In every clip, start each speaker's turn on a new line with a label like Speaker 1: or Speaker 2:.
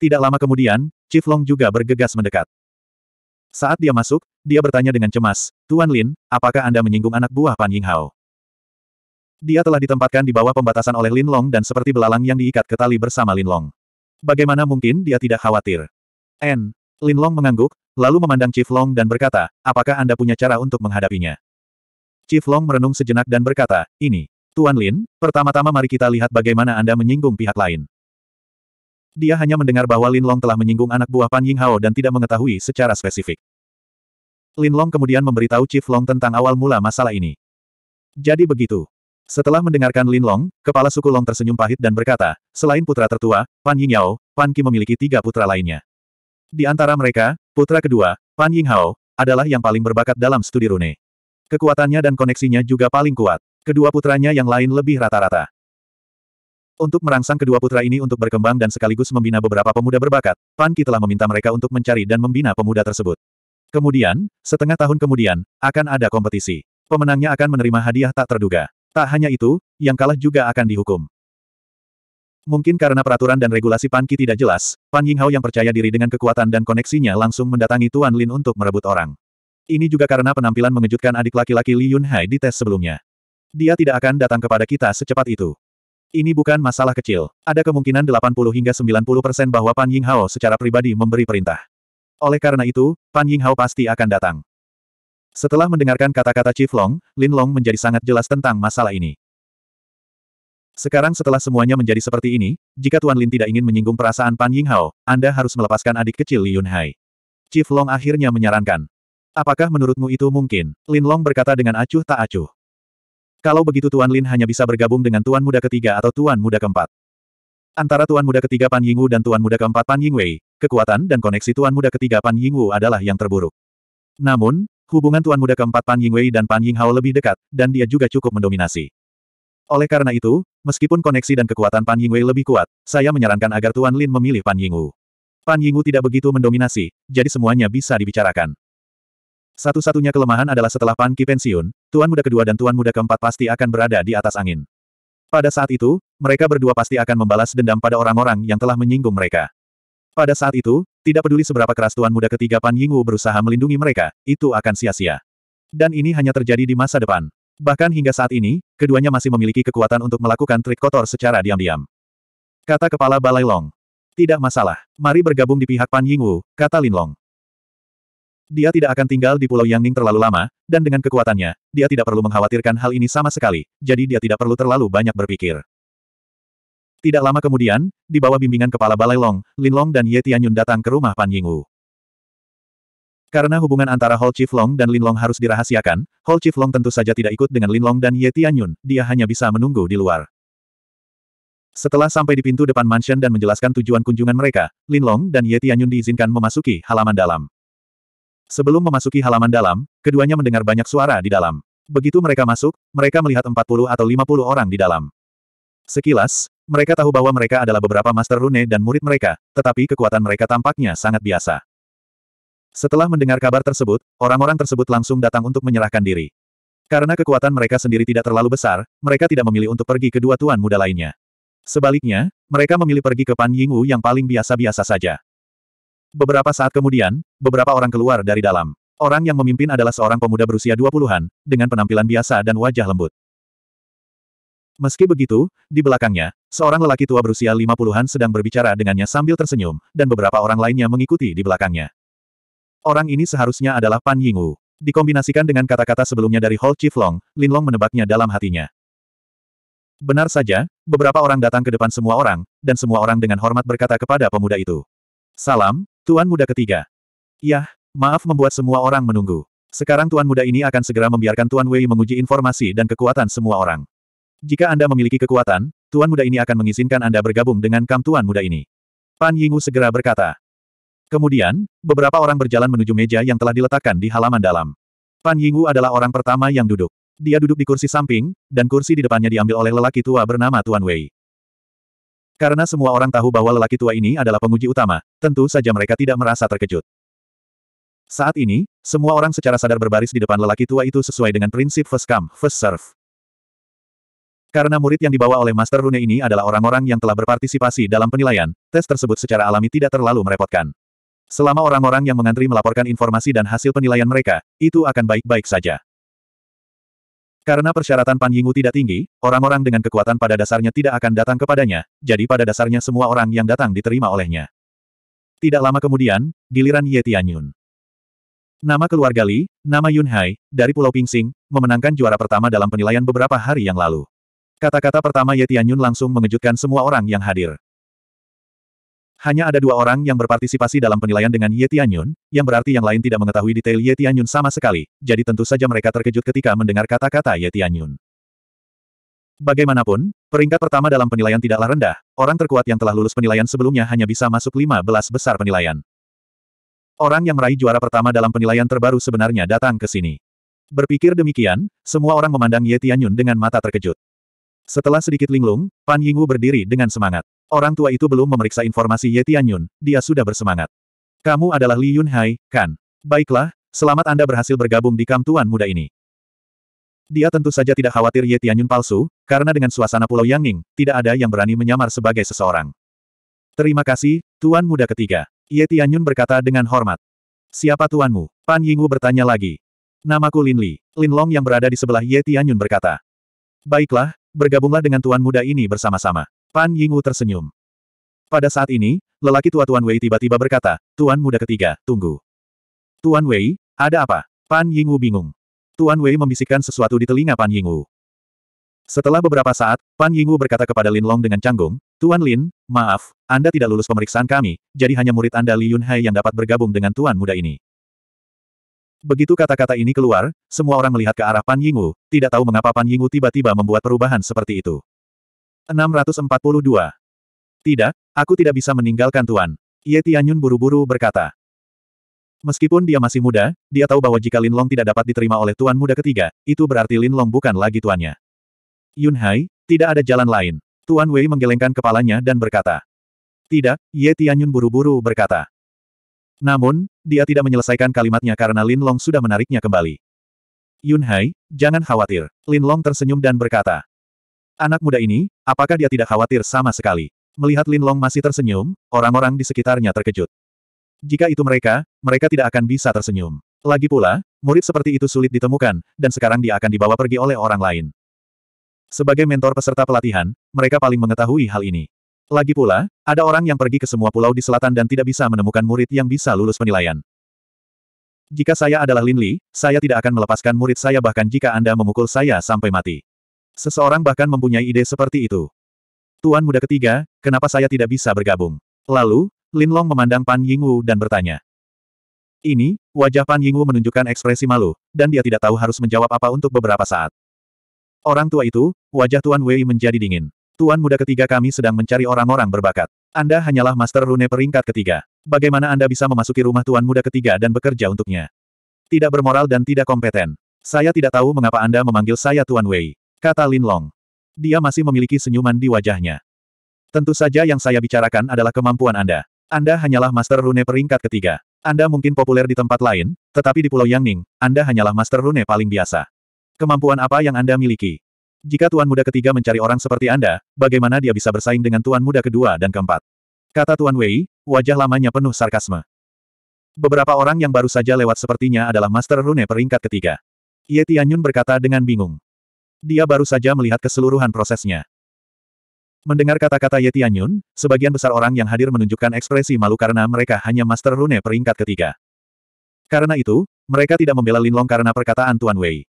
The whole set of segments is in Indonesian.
Speaker 1: Tidak lama kemudian, Chief Long juga bergegas mendekat. Saat dia masuk, dia bertanya dengan cemas, Tuan Lin, apakah Anda menyinggung anak buah Pan Yinghao? Dia telah ditempatkan di bawah pembatasan oleh Lin Long dan seperti belalang yang diikat ke tali bersama Lin Long. Bagaimana mungkin dia tidak khawatir? N. Lin Long mengangguk, lalu memandang Chief Long dan berkata, apakah Anda punya cara untuk menghadapinya? Chief Long merenung sejenak dan berkata, ini. Tuan Lin, pertama-tama mari kita lihat bagaimana Anda menyinggung pihak lain. Dia hanya mendengar bahwa Lin Long telah menyinggung anak buah Pan Ying Hao dan tidak mengetahui secara spesifik. Lin Long kemudian memberitahu Chief Long tentang awal mula masalah ini. Jadi begitu. Setelah mendengarkan Lin Long, kepala suku Long tersenyum pahit dan berkata, selain putra tertua, Pan Ying Yao, Pan Ki memiliki tiga putra lainnya. Di antara mereka, putra kedua, Pan Ying Hao, adalah yang paling berbakat dalam studi rune. Kekuatannya dan koneksinya juga paling kuat. Kedua putranya yang lain lebih rata-rata. Untuk merangsang kedua putra ini untuk berkembang dan sekaligus membina beberapa pemuda berbakat, Pan Ki telah meminta mereka untuk mencari dan membina pemuda tersebut. Kemudian, setengah tahun kemudian, akan ada kompetisi. Pemenangnya akan menerima hadiah tak terduga. Tak hanya itu, yang kalah juga akan dihukum. Mungkin karena peraturan dan regulasi Pan Ki tidak jelas, Pan Yinghao yang percaya diri dengan kekuatan dan koneksinya langsung mendatangi Tuan Lin untuk merebut orang. Ini juga karena penampilan mengejutkan adik laki-laki Li Yunhai di tes sebelumnya. Dia tidak akan datang kepada kita secepat itu. Ini bukan masalah kecil. Ada kemungkinan 80 hingga 90 persen bahwa Pan Yinghao secara pribadi memberi perintah. Oleh karena itu, Pan Yinghao pasti akan datang. Setelah mendengarkan kata-kata Chief Long, Lin Long menjadi sangat jelas tentang masalah ini. Sekarang setelah semuanya menjadi seperti ini, jika Tuan Lin tidak ingin menyinggung perasaan Pan Yinghao, Anda harus melepaskan adik kecil Li Yunhai. Chief Long akhirnya menyarankan. Apakah menurutmu itu mungkin? Lin Long berkata dengan acuh tak acuh. Kalau begitu Tuan Lin hanya bisa bergabung dengan Tuan Muda ketiga atau Tuan Muda keempat. Antara Tuan Muda ketiga Pan Yingwu dan Tuan Muda keempat Pan Yingwei, kekuatan dan koneksi Tuan Muda ketiga Pan Yingwu adalah yang terburuk. Namun, hubungan Tuan Muda keempat Pan Yingwei dan Pan Yinghao lebih dekat, dan dia juga cukup mendominasi. Oleh karena itu, meskipun koneksi dan kekuatan Pan Yingwei lebih kuat, saya menyarankan agar Tuan Lin memilih Pan Yingwu. Pan Yingwu tidak begitu mendominasi, jadi semuanya bisa dibicarakan. Satu-satunya kelemahan adalah setelah Pan Ki pensiun, Tuan Muda kedua dan Tuan Muda keempat pasti akan berada di atas angin. Pada saat itu, mereka berdua pasti akan membalas dendam pada orang-orang yang telah menyinggung mereka. Pada saat itu, tidak peduli seberapa keras Tuan Muda ketiga Pan Yingwu berusaha melindungi mereka, itu akan sia-sia. Dan ini hanya terjadi di masa depan. Bahkan hingga saat ini, keduanya masih memiliki kekuatan untuk melakukan trik kotor secara diam-diam. Kata kepala Balai Long. Tidak masalah, mari bergabung di pihak Pan Yingwu, kata Lin Long. Dia tidak akan tinggal di Pulau Yangning terlalu lama, dan dengan kekuatannya, dia tidak perlu mengkhawatirkan hal ini sama sekali, jadi dia tidak perlu terlalu banyak berpikir. Tidak lama kemudian, di bawah bimbingan kepala Balai Long, Lin Long dan Ye Tianyun datang ke rumah Pan Yingwu. Karena hubungan antara Hall Chief Long dan Lin Long harus dirahasiakan, Hall Chief Long tentu saja tidak ikut dengan Lin Long dan Ye Tianyun, dia hanya bisa menunggu di luar. Setelah sampai di pintu depan mansion dan menjelaskan tujuan kunjungan mereka, Lin Long dan Ye Tianyun diizinkan memasuki halaman dalam. Sebelum memasuki halaman dalam, keduanya mendengar banyak suara di dalam. Begitu mereka masuk, mereka melihat 40 atau 50 orang di dalam. Sekilas, mereka tahu bahwa mereka adalah beberapa Master Rune dan murid mereka, tetapi kekuatan mereka tampaknya sangat biasa. Setelah mendengar kabar tersebut, orang-orang tersebut langsung datang untuk menyerahkan diri. Karena kekuatan mereka sendiri tidak terlalu besar, mereka tidak memilih untuk pergi ke dua tuan muda lainnya. Sebaliknya, mereka memilih pergi ke Pan Yingwu yang paling biasa-biasa saja. Beberapa saat kemudian, beberapa orang keluar dari dalam. Orang yang memimpin adalah seorang pemuda berusia 20-an, dengan penampilan biasa dan wajah lembut. Meski begitu, di belakangnya, seorang lelaki tua berusia 50-an sedang berbicara dengannya sambil tersenyum, dan beberapa orang lainnya mengikuti di belakangnya. Orang ini seharusnya adalah Pan Yingwu. Dikombinasikan dengan kata-kata sebelumnya dari Hall Chief Long, Lin Long menebaknya dalam hatinya. Benar saja, beberapa orang datang ke depan semua orang, dan semua orang dengan hormat berkata kepada pemuda itu. Salam, Tuan muda ketiga. Yah, maaf membuat semua orang menunggu. Sekarang tuan muda ini akan segera membiarkan Tuan Wei menguji informasi dan kekuatan semua orang. Jika Anda memiliki kekuatan, tuan muda ini akan mengizinkan Anda bergabung dengan kam tuan muda ini. Pan Yingu segera berkata. Kemudian, beberapa orang berjalan menuju meja yang telah diletakkan di halaman dalam. Pan Yingu adalah orang pertama yang duduk. Dia duduk di kursi samping, dan kursi di depannya diambil oleh lelaki tua bernama Tuan Wei. Karena semua orang tahu bahwa lelaki tua ini adalah penguji utama, tentu saja mereka tidak merasa terkejut. Saat ini, semua orang secara sadar berbaris di depan lelaki tua itu sesuai dengan prinsip first come, first serve. Karena murid yang dibawa oleh Master Rune ini adalah orang-orang yang telah berpartisipasi dalam penilaian, tes tersebut secara alami tidak terlalu merepotkan. Selama orang-orang yang mengantri melaporkan informasi dan hasil penilaian mereka, itu akan baik-baik saja. Karena persyaratan Pan Yingu tidak tinggi, orang-orang dengan kekuatan pada dasarnya tidak akan datang kepadanya, jadi pada dasarnya semua orang yang datang diterima olehnya. Tidak lama kemudian, giliran Ye Tianyun. Nama keluarga Li, nama Yun Hai, dari Pulau Pingsing, memenangkan juara pertama dalam penilaian beberapa hari yang lalu. Kata-kata pertama Ye Tianyun langsung mengejutkan semua orang yang hadir. Hanya ada dua orang yang berpartisipasi dalam penilaian dengan Ye Tianyun, yang berarti yang lain tidak mengetahui detail Ye Tianyun sama sekali, jadi tentu saja mereka terkejut ketika mendengar kata-kata Ye Tianyun. Bagaimanapun, peringkat pertama dalam penilaian tidaklah rendah, orang terkuat yang telah lulus penilaian sebelumnya hanya bisa masuk 15 besar penilaian. Orang yang meraih juara pertama dalam penilaian terbaru sebenarnya datang ke sini. Berpikir demikian, semua orang memandang Ye Tianyun dengan mata terkejut. Setelah sedikit linglung, Pan Yingwu berdiri dengan semangat. Orang tua itu belum memeriksa informasi Ye Tianyun, dia sudah bersemangat. Kamu adalah Li Yunhai, kan? Baiklah, selamat Anda berhasil bergabung di kam tuan muda ini. Dia tentu saja tidak khawatir Ye Tianyun palsu, karena dengan suasana Pulau Yangning, tidak ada yang berani menyamar sebagai seseorang. Terima kasih, Tuan Muda ketiga. Ye Tianyun berkata dengan hormat. Siapa tuanmu? Pan Yingwu bertanya lagi. Namaku Lin Li. Lin Long yang berada di sebelah Ye Tianyun berkata. Baiklah, bergabunglah dengan Tuan Muda ini bersama-sama. Pan Yingwu tersenyum. Pada saat ini, lelaki tua Tuan Wei tiba-tiba berkata, Tuan muda ketiga, tunggu. Tuan Wei, ada apa? Pan Yingwu bingung. Tuan Wei membisikkan sesuatu di telinga Pan Yingwu. Setelah beberapa saat, Pan Yingwu berkata kepada Lin Long dengan canggung, Tuan Lin, maaf, Anda tidak lulus pemeriksaan kami, jadi hanya murid Anda Li Yunhai yang dapat bergabung dengan Tuan muda ini. Begitu kata-kata ini keluar, semua orang melihat ke arah Pan Yingwu, tidak tahu mengapa Pan Yingwu tiba-tiba membuat perubahan seperti itu. 642. Tidak, aku tidak bisa meninggalkan Tuan. Ye Tianyun buru-buru berkata. Meskipun dia masih muda, dia tahu bahwa jika Lin Long tidak dapat diterima oleh Tuan Muda ketiga, itu berarti Lin Long bukan lagi tuannya. Yun Hai, tidak ada jalan lain. Tuan Wei menggelengkan kepalanya dan berkata. Tidak, Ye Tianyun buru-buru berkata. Namun, dia tidak menyelesaikan kalimatnya karena Lin Long sudah menariknya kembali. Yun Hai, jangan khawatir. Lin Long tersenyum dan berkata. Anak muda ini, apakah dia tidak khawatir sama sekali? Melihat Lin Long masih tersenyum, orang-orang di sekitarnya terkejut. Jika itu mereka, mereka tidak akan bisa tersenyum. Lagi pula, murid seperti itu sulit ditemukan, dan sekarang dia akan dibawa pergi oleh orang lain. Sebagai mentor peserta pelatihan, mereka paling mengetahui hal ini. Lagi pula, ada orang yang pergi ke semua pulau di selatan dan tidak bisa menemukan murid yang bisa lulus penilaian. Jika saya adalah Lin Li, saya tidak akan melepaskan murid saya bahkan jika Anda memukul saya sampai mati. Seseorang bahkan mempunyai ide seperti itu. Tuan muda ketiga, kenapa saya tidak bisa bergabung? Lalu, Lin Long memandang Pan Yingwu dan bertanya. Ini, wajah Pan Yingwu menunjukkan ekspresi malu, dan dia tidak tahu harus menjawab apa untuk beberapa saat. Orang tua itu, wajah Tuan Wei menjadi dingin. Tuan muda ketiga kami sedang mencari orang-orang berbakat. Anda hanyalah master rune peringkat ketiga. Bagaimana Anda bisa memasuki rumah Tuan muda ketiga dan bekerja untuknya? Tidak bermoral dan tidak kompeten. Saya tidak tahu mengapa Anda memanggil saya Tuan Wei. Kata Lin Long, Dia masih memiliki senyuman di wajahnya. Tentu saja yang saya bicarakan adalah kemampuan Anda. Anda hanyalah Master Rune peringkat ketiga. Anda mungkin populer di tempat lain, tetapi di Pulau Yangning, Anda hanyalah Master Rune paling biasa. Kemampuan apa yang Anda miliki? Jika Tuan Muda ketiga mencari orang seperti Anda, bagaimana dia bisa bersaing dengan Tuan Muda kedua dan keempat? Kata Tuan Wei, wajah lamanya penuh sarkasme. Beberapa orang yang baru saja lewat sepertinya adalah Master Rune peringkat ketiga. Ye Tianyun berkata dengan bingung. Dia baru saja melihat keseluruhan prosesnya. Mendengar kata-kata Ye Tianyun, sebagian besar orang yang hadir menunjukkan ekspresi malu karena mereka hanya Master Rune peringkat ketiga. Karena itu, mereka tidak membela Linlong karena perkataan Tuan Wei.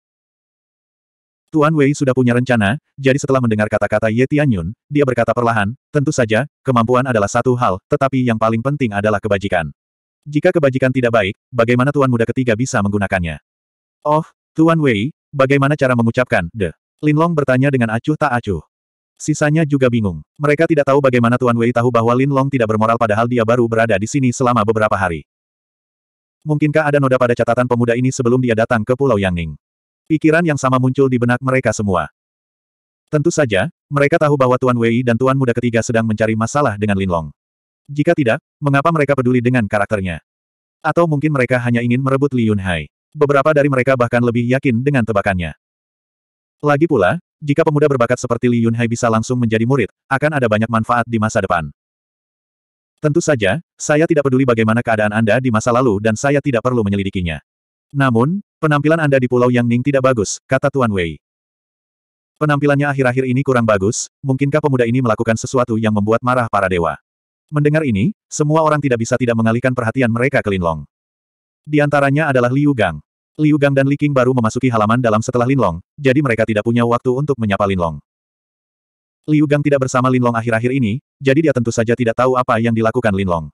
Speaker 1: Tuan Wei sudah punya rencana, jadi setelah mendengar kata-kata Ye Tianyun, dia berkata perlahan, tentu saja, kemampuan adalah satu hal, tetapi yang paling penting adalah kebajikan. Jika kebajikan tidak baik, bagaimana Tuan Muda ketiga bisa menggunakannya? Oh, Tuan Wei, Bagaimana cara mengucapkan, de? Linlong bertanya dengan acuh tak acuh. Sisanya juga bingung. Mereka tidak tahu bagaimana Tuan Wei tahu bahwa Linlong tidak bermoral padahal dia baru berada di sini selama beberapa hari. Mungkinkah ada noda pada catatan pemuda ini sebelum dia datang ke Pulau Yangning? Pikiran yang sama muncul di benak mereka semua. Tentu saja, mereka tahu bahwa Tuan Wei dan Tuan Muda ketiga sedang mencari masalah dengan Linlong. Jika tidak, mengapa mereka peduli dengan karakternya? Atau mungkin mereka hanya ingin merebut Li Yunhai? Beberapa dari mereka bahkan lebih yakin dengan tebakannya. Lagi pula, jika pemuda berbakat seperti Li Yunhai bisa langsung menjadi murid, akan ada banyak manfaat di masa depan. Tentu saja, saya tidak peduli bagaimana keadaan Anda di masa lalu dan saya tidak perlu menyelidikinya. Namun, penampilan Anda di Pulau Yang Ning tidak bagus, kata Tuan Wei. Penampilannya akhir-akhir ini kurang bagus, mungkinkah pemuda ini melakukan sesuatu yang membuat marah para dewa? Mendengar ini, semua orang tidak bisa tidak mengalihkan perhatian mereka ke Linlong. Di antaranya adalah Liu Gang. Liu Gang dan Li Qing baru memasuki halaman dalam setelah Linlong, jadi mereka tidak punya waktu untuk menyapa Linlong. Liu Gang tidak bersama Linlong akhir-akhir ini, jadi dia tentu saja tidak tahu apa yang dilakukan Linlong.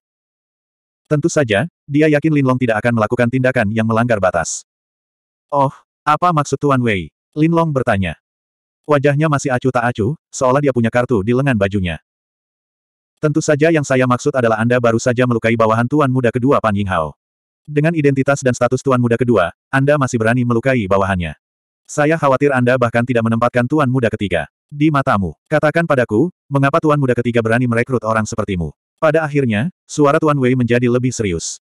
Speaker 1: Tentu saja, dia yakin Linlong tidak akan melakukan tindakan yang melanggar batas. Oh, apa maksud Tuan Wei? Linlong bertanya. Wajahnya masih acuh tak acuh, seolah dia punya kartu di lengan bajunya. Tentu saja yang saya maksud adalah Anda baru saja melukai bawahan Tuan Muda kedua Pan Ying Hao. Dengan identitas dan status Tuan Muda kedua, Anda masih berani melukai bawahannya. Saya khawatir Anda bahkan tidak menempatkan Tuan Muda ketiga. Di matamu, katakan padaku, mengapa Tuan Muda ketiga berani merekrut orang sepertimu? Pada akhirnya, suara Tuan Wei menjadi lebih serius.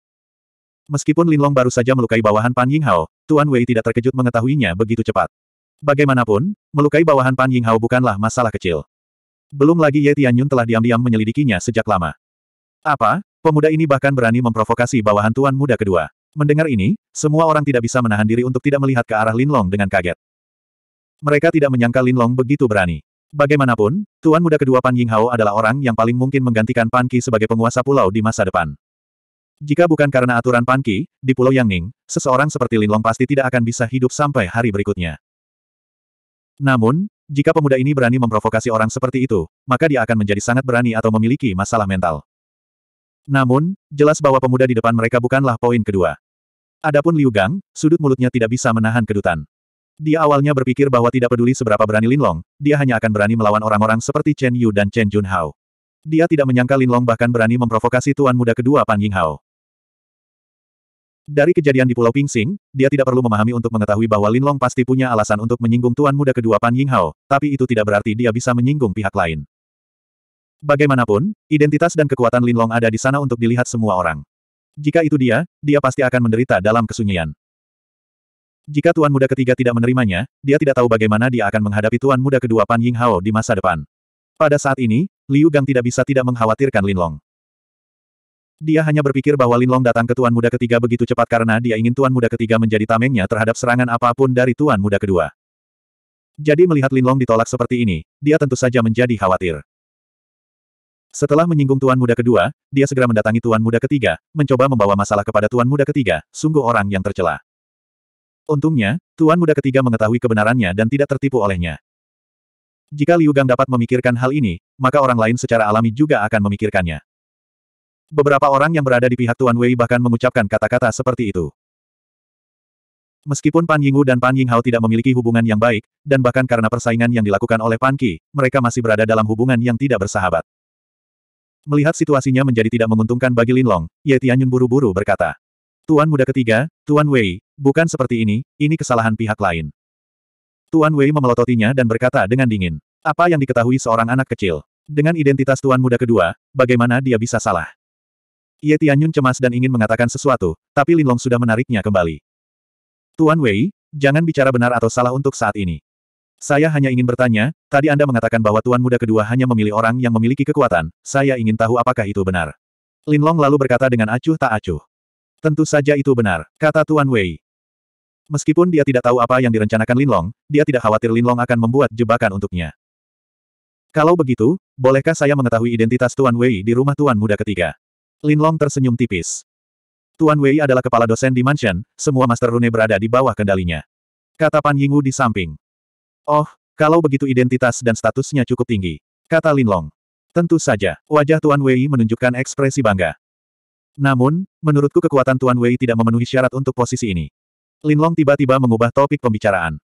Speaker 1: Meskipun Linlong baru saja melukai bawahan Pan Yinghao, Tuan Wei tidak terkejut mengetahuinya begitu cepat. Bagaimanapun, melukai bawahan Pan Yinghao bukanlah masalah kecil. Belum lagi Ye Tianyun telah diam-diam menyelidikinya sejak lama. Apa, Pemuda ini bahkan berani memprovokasi bawahan tuan muda kedua. Mendengar ini, semua orang tidak bisa menahan diri untuk tidak melihat ke arah Linlong dengan kaget. Mereka tidak menyangka Linlong begitu berani. Bagaimanapun, tuan muda kedua Pan Ying Hao adalah orang yang paling mungkin menggantikan Pan Qi sebagai penguasa pulau di masa depan. Jika bukan karena aturan Pan Qi, di Pulau Yang Yangning, seseorang seperti Linlong pasti tidak akan bisa hidup sampai hari berikutnya. Namun, jika pemuda ini berani memprovokasi orang seperti itu, maka dia akan menjadi sangat berani atau memiliki masalah mental. Namun, jelas bahwa pemuda di depan mereka bukanlah poin kedua. Adapun Liu Gang, sudut mulutnya tidak bisa menahan kedutan. Dia awalnya berpikir bahwa tidak peduli seberapa berani Lin Long, dia hanya akan berani melawan orang-orang seperti Chen Yu dan Chen Jun Hao. Dia tidak menyangka Long bahkan berani memprovokasi tuan muda kedua Pan Ying Hao. Dari kejadian di Pulau Pingsing, dia tidak perlu memahami untuk mengetahui bahwa Lin Long pasti punya alasan untuk menyinggung tuan muda kedua Pan Ying Hao, tapi itu tidak berarti dia bisa menyinggung pihak lain. Bagaimanapun, identitas dan kekuatan Linlong ada di sana untuk dilihat semua orang. Jika itu dia, dia pasti akan menderita dalam kesunyian. Jika Tuan Muda ketiga tidak menerimanya, dia tidak tahu bagaimana dia akan menghadapi Tuan Muda kedua Pan Ying Hao di masa depan. Pada saat ini, Liu Gang tidak bisa tidak mengkhawatirkan Linlong. Dia hanya berpikir bahwa Linlong datang ke Tuan Muda ketiga begitu cepat karena dia ingin Tuan Muda ketiga menjadi tamengnya terhadap serangan apapun dari Tuan Muda kedua. Jadi melihat Linlong ditolak seperti ini, dia tentu saja menjadi khawatir. Setelah menyinggung tuan muda kedua, dia segera mendatangi tuan muda ketiga, mencoba membawa masalah kepada tuan muda ketiga, sungguh orang yang tercela. Untungnya, tuan muda ketiga mengetahui kebenarannya dan tidak tertipu olehnya. Jika Liu Gang dapat memikirkan hal ini, maka orang lain secara alami juga akan memikirkannya. Beberapa orang yang berada di pihak Tuan Wei bahkan mengucapkan kata-kata seperti itu. Meskipun Pan Yingwu dan Pan Yinghao tidak memiliki hubungan yang baik, dan bahkan karena persaingan yang dilakukan oleh Pan Qi, mereka masih berada dalam hubungan yang tidak bersahabat. Melihat situasinya menjadi tidak menguntungkan bagi Linlong, Ye Tianyun buru-buru berkata. Tuan muda ketiga, Tuan Wei, bukan seperti ini, ini kesalahan pihak lain. Tuan Wei memelototinya dan berkata dengan dingin. Apa yang diketahui seorang anak kecil? Dengan identitas Tuan muda kedua, bagaimana dia bisa salah? Ye Tianyun cemas dan ingin mengatakan sesuatu, tapi Linlong sudah menariknya kembali. Tuan Wei, jangan bicara benar atau salah untuk saat ini. Saya hanya ingin bertanya, tadi Anda mengatakan bahwa Tuan Muda kedua hanya memilih orang yang memiliki kekuatan, saya ingin tahu apakah itu benar. Lin Long lalu berkata dengan acuh tak acuh. Tentu saja itu benar, kata Tuan Wei. Meskipun dia tidak tahu apa yang direncanakan Lin Long, dia tidak khawatir Lin Long akan membuat jebakan untuknya. Kalau begitu, bolehkah saya mengetahui identitas Tuan Wei di rumah Tuan Muda ketiga? Lin Long tersenyum tipis. Tuan Wei adalah kepala dosen di mansion, semua Master Rune berada di bawah kendalinya. Kata Pan Yingwu di samping. Oh, kalau begitu identitas dan statusnya cukup tinggi. Kata Linlong. Tentu saja, wajah Tuan Wei menunjukkan ekspresi bangga. Namun, menurutku kekuatan Tuan Wei tidak memenuhi syarat untuk posisi ini. Linlong tiba-tiba mengubah topik pembicaraan.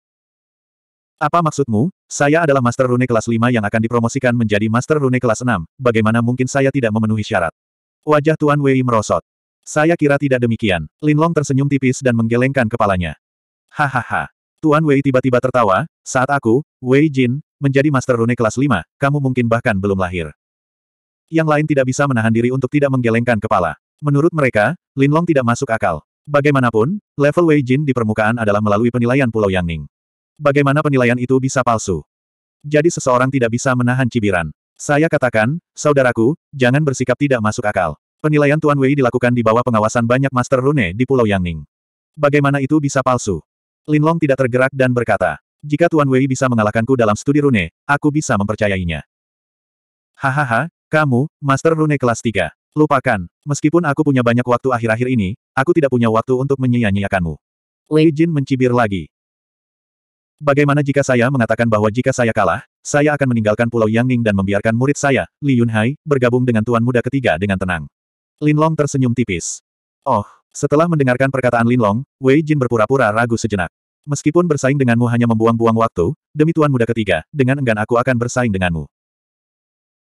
Speaker 1: Apa maksudmu? Saya adalah Master Rune kelas 5 yang akan dipromosikan menjadi Master Rune kelas 6. Bagaimana mungkin saya tidak memenuhi syarat? Wajah Tuan Wei merosot. Saya kira tidak demikian. Linlong tersenyum tipis dan menggelengkan kepalanya. Hahaha. Tuan Wei tiba-tiba tertawa, saat aku, Wei Jin, menjadi Master Rune kelas 5, kamu mungkin bahkan belum lahir. Yang lain tidak bisa menahan diri untuk tidak menggelengkan kepala. Menurut mereka, Lin Long tidak masuk akal. Bagaimanapun, level Wei Jin di permukaan adalah melalui penilaian Pulau Yangning. Bagaimana penilaian itu bisa palsu? Jadi seseorang tidak bisa menahan cibiran. Saya katakan, saudaraku, jangan bersikap tidak masuk akal. Penilaian Tuan Wei dilakukan di bawah pengawasan banyak Master Rune di Pulau Yangning. Bagaimana itu bisa palsu? Linlong tidak tergerak dan berkata, jika Tuan Wei bisa mengalahkanku dalam studi rune, aku bisa mempercayainya. Hahaha, kamu, Master Rune kelas 3. Lupakan, meskipun aku punya banyak waktu akhir-akhir ini, aku tidak punya waktu untuk menyia-nyiakanmu. Wei Jin mencibir lagi. Bagaimana jika saya mengatakan bahwa jika saya kalah, saya akan meninggalkan Pulau Yangning dan membiarkan murid saya, Li Yunhai, bergabung dengan Tuan Muda ketiga dengan tenang. Linlong tersenyum tipis. Oh, setelah mendengarkan perkataan Linlong, Wei Jin berpura-pura ragu sejenak. Meskipun bersaing denganmu hanya membuang-buang waktu, demi Tuan Muda ketiga, dengan enggan aku akan bersaing denganmu.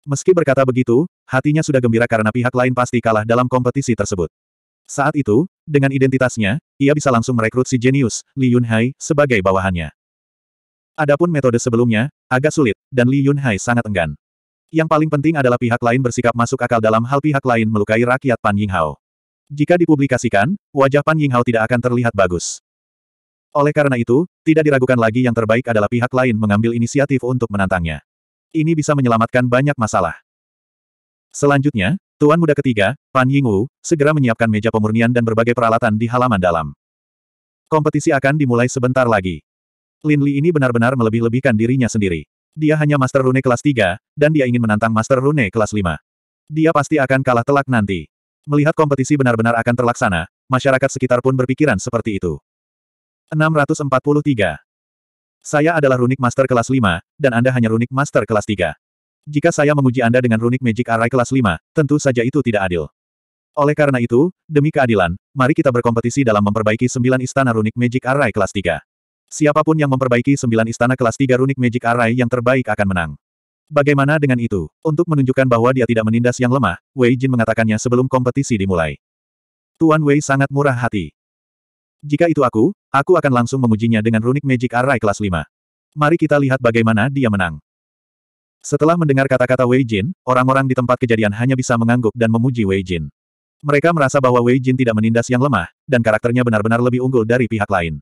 Speaker 1: Meski berkata begitu, hatinya sudah gembira karena pihak lain pasti kalah dalam kompetisi tersebut. Saat itu, dengan identitasnya, ia bisa langsung merekrut si jenius, Li Yunhai, sebagai bawahannya. Adapun metode sebelumnya, agak sulit, dan Li Yunhai sangat enggan. Yang paling penting adalah pihak lain bersikap masuk akal dalam hal pihak lain melukai rakyat Pan Yinghao. Jika dipublikasikan, wajah Pan Yinghao tidak akan terlihat bagus. Oleh karena itu, tidak diragukan lagi yang terbaik adalah pihak lain mengambil inisiatif untuk menantangnya. Ini bisa menyelamatkan banyak masalah. Selanjutnya, Tuan Muda ketiga, Pan Yingwu, segera menyiapkan meja pemurnian dan berbagai peralatan di halaman dalam. Kompetisi akan dimulai sebentar lagi. Lin Li ini benar-benar melebih-lebihkan dirinya sendiri. Dia hanya Master Rune kelas 3, dan dia ingin menantang Master Rune kelas 5. Dia pasti akan kalah telak nanti. Melihat kompetisi benar-benar akan terlaksana, masyarakat sekitar pun berpikiran seperti itu. 643. Saya adalah runik Master kelas 5, dan Anda hanya runik Master kelas 3. Jika saya menguji Anda dengan runik Magic Array kelas 5, tentu saja itu tidak adil. Oleh karena itu, demi keadilan, mari kita berkompetisi dalam memperbaiki 9 istana runik Magic Array kelas 3. Siapapun yang memperbaiki 9 istana kelas 3 Runic Magic Array yang terbaik akan menang. Bagaimana dengan itu? Untuk menunjukkan bahwa dia tidak menindas yang lemah, Wei Jin mengatakannya sebelum kompetisi dimulai. Tuan Wei sangat murah hati. Jika itu aku, aku akan langsung memujinya dengan runik Magic Array kelas 5. Mari kita lihat bagaimana dia menang. Setelah mendengar kata-kata Wei Jin, orang-orang di tempat kejadian hanya bisa mengangguk dan memuji Wei Jin. Mereka merasa bahwa Wei Jin tidak menindas yang lemah, dan karakternya benar-benar lebih unggul dari pihak lain.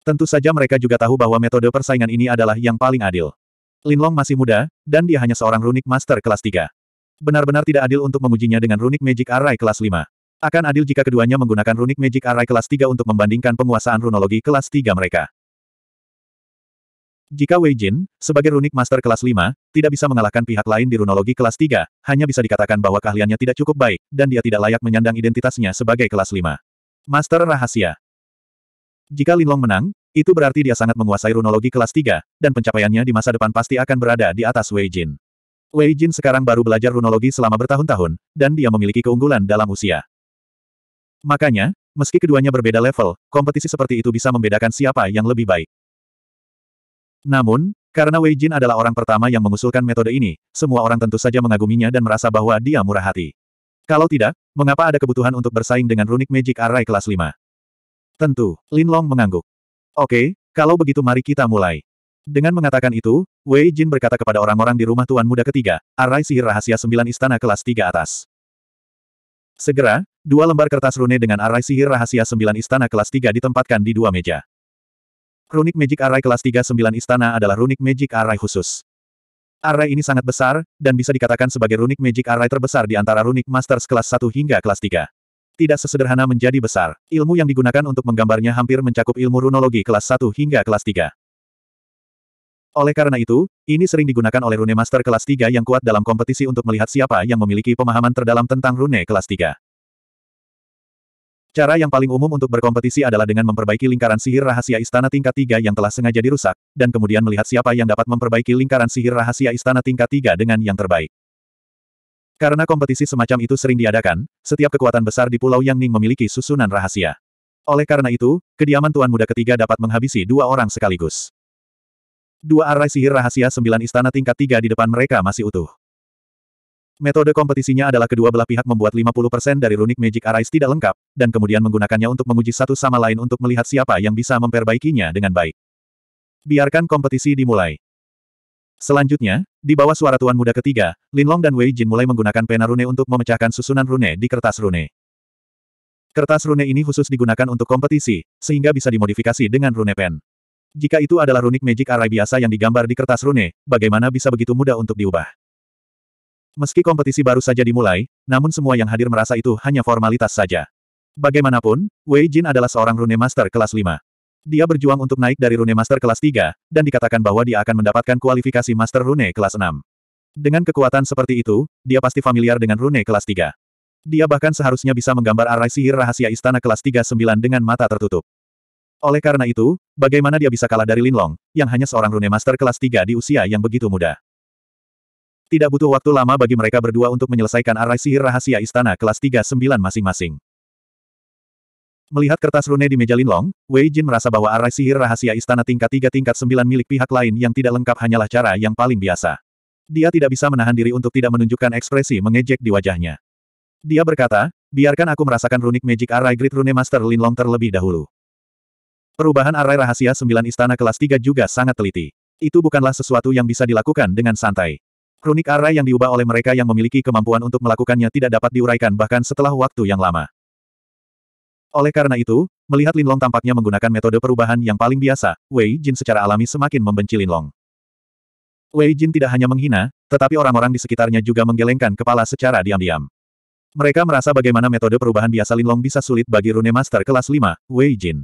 Speaker 1: Tentu saja mereka juga tahu bahwa metode persaingan ini adalah yang paling adil. Linlong masih muda, dan dia hanya seorang runik master kelas 3. Benar-benar tidak adil untuk memujinya dengan runik Magic Array kelas 5. Akan adil jika keduanya menggunakan runik Magic Array kelas 3 untuk membandingkan penguasaan runologi kelas 3 mereka. Jika Wei Jin, sebagai runik master kelas 5, tidak bisa mengalahkan pihak lain di runologi kelas 3, hanya bisa dikatakan bahwa keahliannya tidak cukup baik, dan dia tidak layak menyandang identitasnya sebagai kelas 5. Master Rahasia Jika Lin Long menang, itu berarti dia sangat menguasai runologi kelas 3, dan pencapaiannya di masa depan pasti akan berada di atas Wei Jin. Wei Jin sekarang baru belajar runologi selama bertahun-tahun, dan dia memiliki keunggulan dalam usia. Makanya, meski keduanya berbeda level, kompetisi seperti itu bisa membedakan siapa yang lebih baik. Namun, karena Wei Jin adalah orang pertama yang mengusulkan metode ini, semua orang tentu saja mengaguminya dan merasa bahwa dia murah hati. Kalau tidak, mengapa ada kebutuhan untuk bersaing dengan runik Magic Array kelas 5? Tentu, Lin Long mengangguk. Oke, kalau begitu mari kita mulai. Dengan mengatakan itu, Wei Jin berkata kepada orang-orang di rumah Tuan Muda ketiga, Arai sihir rahasia sembilan istana kelas tiga atas. Segera, dua lembar kertas rune dengan arai sihir rahasia sembilan istana kelas tiga ditempatkan di dua meja. Runik Magic arai kelas tiga sembilan istana adalah runik Magic arai khusus. Arai ini sangat besar, dan bisa dikatakan sebagai runik Magic arai terbesar di antara runik Masters kelas satu hingga kelas tiga. Tidak sesederhana menjadi besar, ilmu yang digunakan untuk menggambarnya hampir mencakup ilmu runologi kelas satu hingga kelas tiga. Oleh karena itu, ini sering digunakan oleh rune master kelas 3 yang kuat dalam kompetisi untuk melihat siapa yang memiliki pemahaman terdalam tentang rune kelas 3. Cara yang paling umum untuk berkompetisi adalah dengan memperbaiki lingkaran sihir rahasia istana tingkat 3 yang telah sengaja dirusak, dan kemudian melihat siapa yang dapat memperbaiki lingkaran sihir rahasia istana tingkat 3 dengan yang terbaik. Karena kompetisi semacam itu sering diadakan, setiap kekuatan besar di Pulau Yang Ning memiliki susunan rahasia. Oleh karena itu, kediaman Tuan Muda ketiga dapat menghabisi dua orang sekaligus. Dua arai sihir rahasia sembilan istana tingkat tiga di depan mereka masih utuh. Metode kompetisinya adalah kedua belah pihak membuat 50% dari runik magic arais tidak lengkap, dan kemudian menggunakannya untuk menguji satu sama lain untuk melihat siapa yang bisa memperbaikinya dengan baik. Biarkan kompetisi dimulai. Selanjutnya, di bawah suara tuan muda ketiga, Lin Long dan Wei Jin mulai menggunakan pena rune untuk memecahkan susunan rune di kertas rune. Kertas rune ini khusus digunakan untuk kompetisi, sehingga bisa dimodifikasi dengan rune pen. Jika itu adalah runik magic array biasa yang digambar di kertas rune, bagaimana bisa begitu mudah untuk diubah? Meski kompetisi baru saja dimulai, namun semua yang hadir merasa itu hanya formalitas saja. Bagaimanapun, Wei Jin adalah seorang rune master kelas 5. Dia berjuang untuk naik dari rune master kelas 3, dan dikatakan bahwa dia akan mendapatkan kualifikasi master rune kelas 6. Dengan kekuatan seperti itu, dia pasti familiar dengan rune kelas 3. Dia bahkan seharusnya bisa menggambar arai sihir rahasia istana kelas 39 dengan mata tertutup. Oleh karena itu, bagaimana dia bisa kalah dari Linlong, yang hanya seorang rune master kelas 3 di usia yang begitu muda? Tidak butuh waktu lama bagi mereka berdua untuk menyelesaikan arai sihir rahasia istana kelas 39 masing-masing. Melihat kertas rune di meja Linlong, Wei Jin merasa bahwa arai sihir rahasia istana tingkat 3 tingkat 9 milik pihak lain yang tidak lengkap hanyalah cara yang paling biasa. Dia tidak bisa menahan diri untuk tidak menunjukkan ekspresi mengejek di wajahnya. Dia berkata, biarkan aku merasakan runik magic arai grid rune master Linlong terlebih dahulu. Perubahan array rahasia sembilan istana kelas tiga juga sangat teliti. Itu bukanlah sesuatu yang bisa dilakukan dengan santai. Runik array yang diubah oleh mereka yang memiliki kemampuan untuk melakukannya tidak dapat diuraikan bahkan setelah waktu yang lama. Oleh karena itu, melihat Linlong tampaknya menggunakan metode perubahan yang paling biasa, Wei Jin secara alami semakin membenci Linlong. Wei Jin tidak hanya menghina, tetapi orang-orang di sekitarnya juga menggelengkan kepala secara diam-diam. Mereka merasa bagaimana metode perubahan biasa Linlong bisa sulit bagi Rune Master kelas 5, Wei Jin.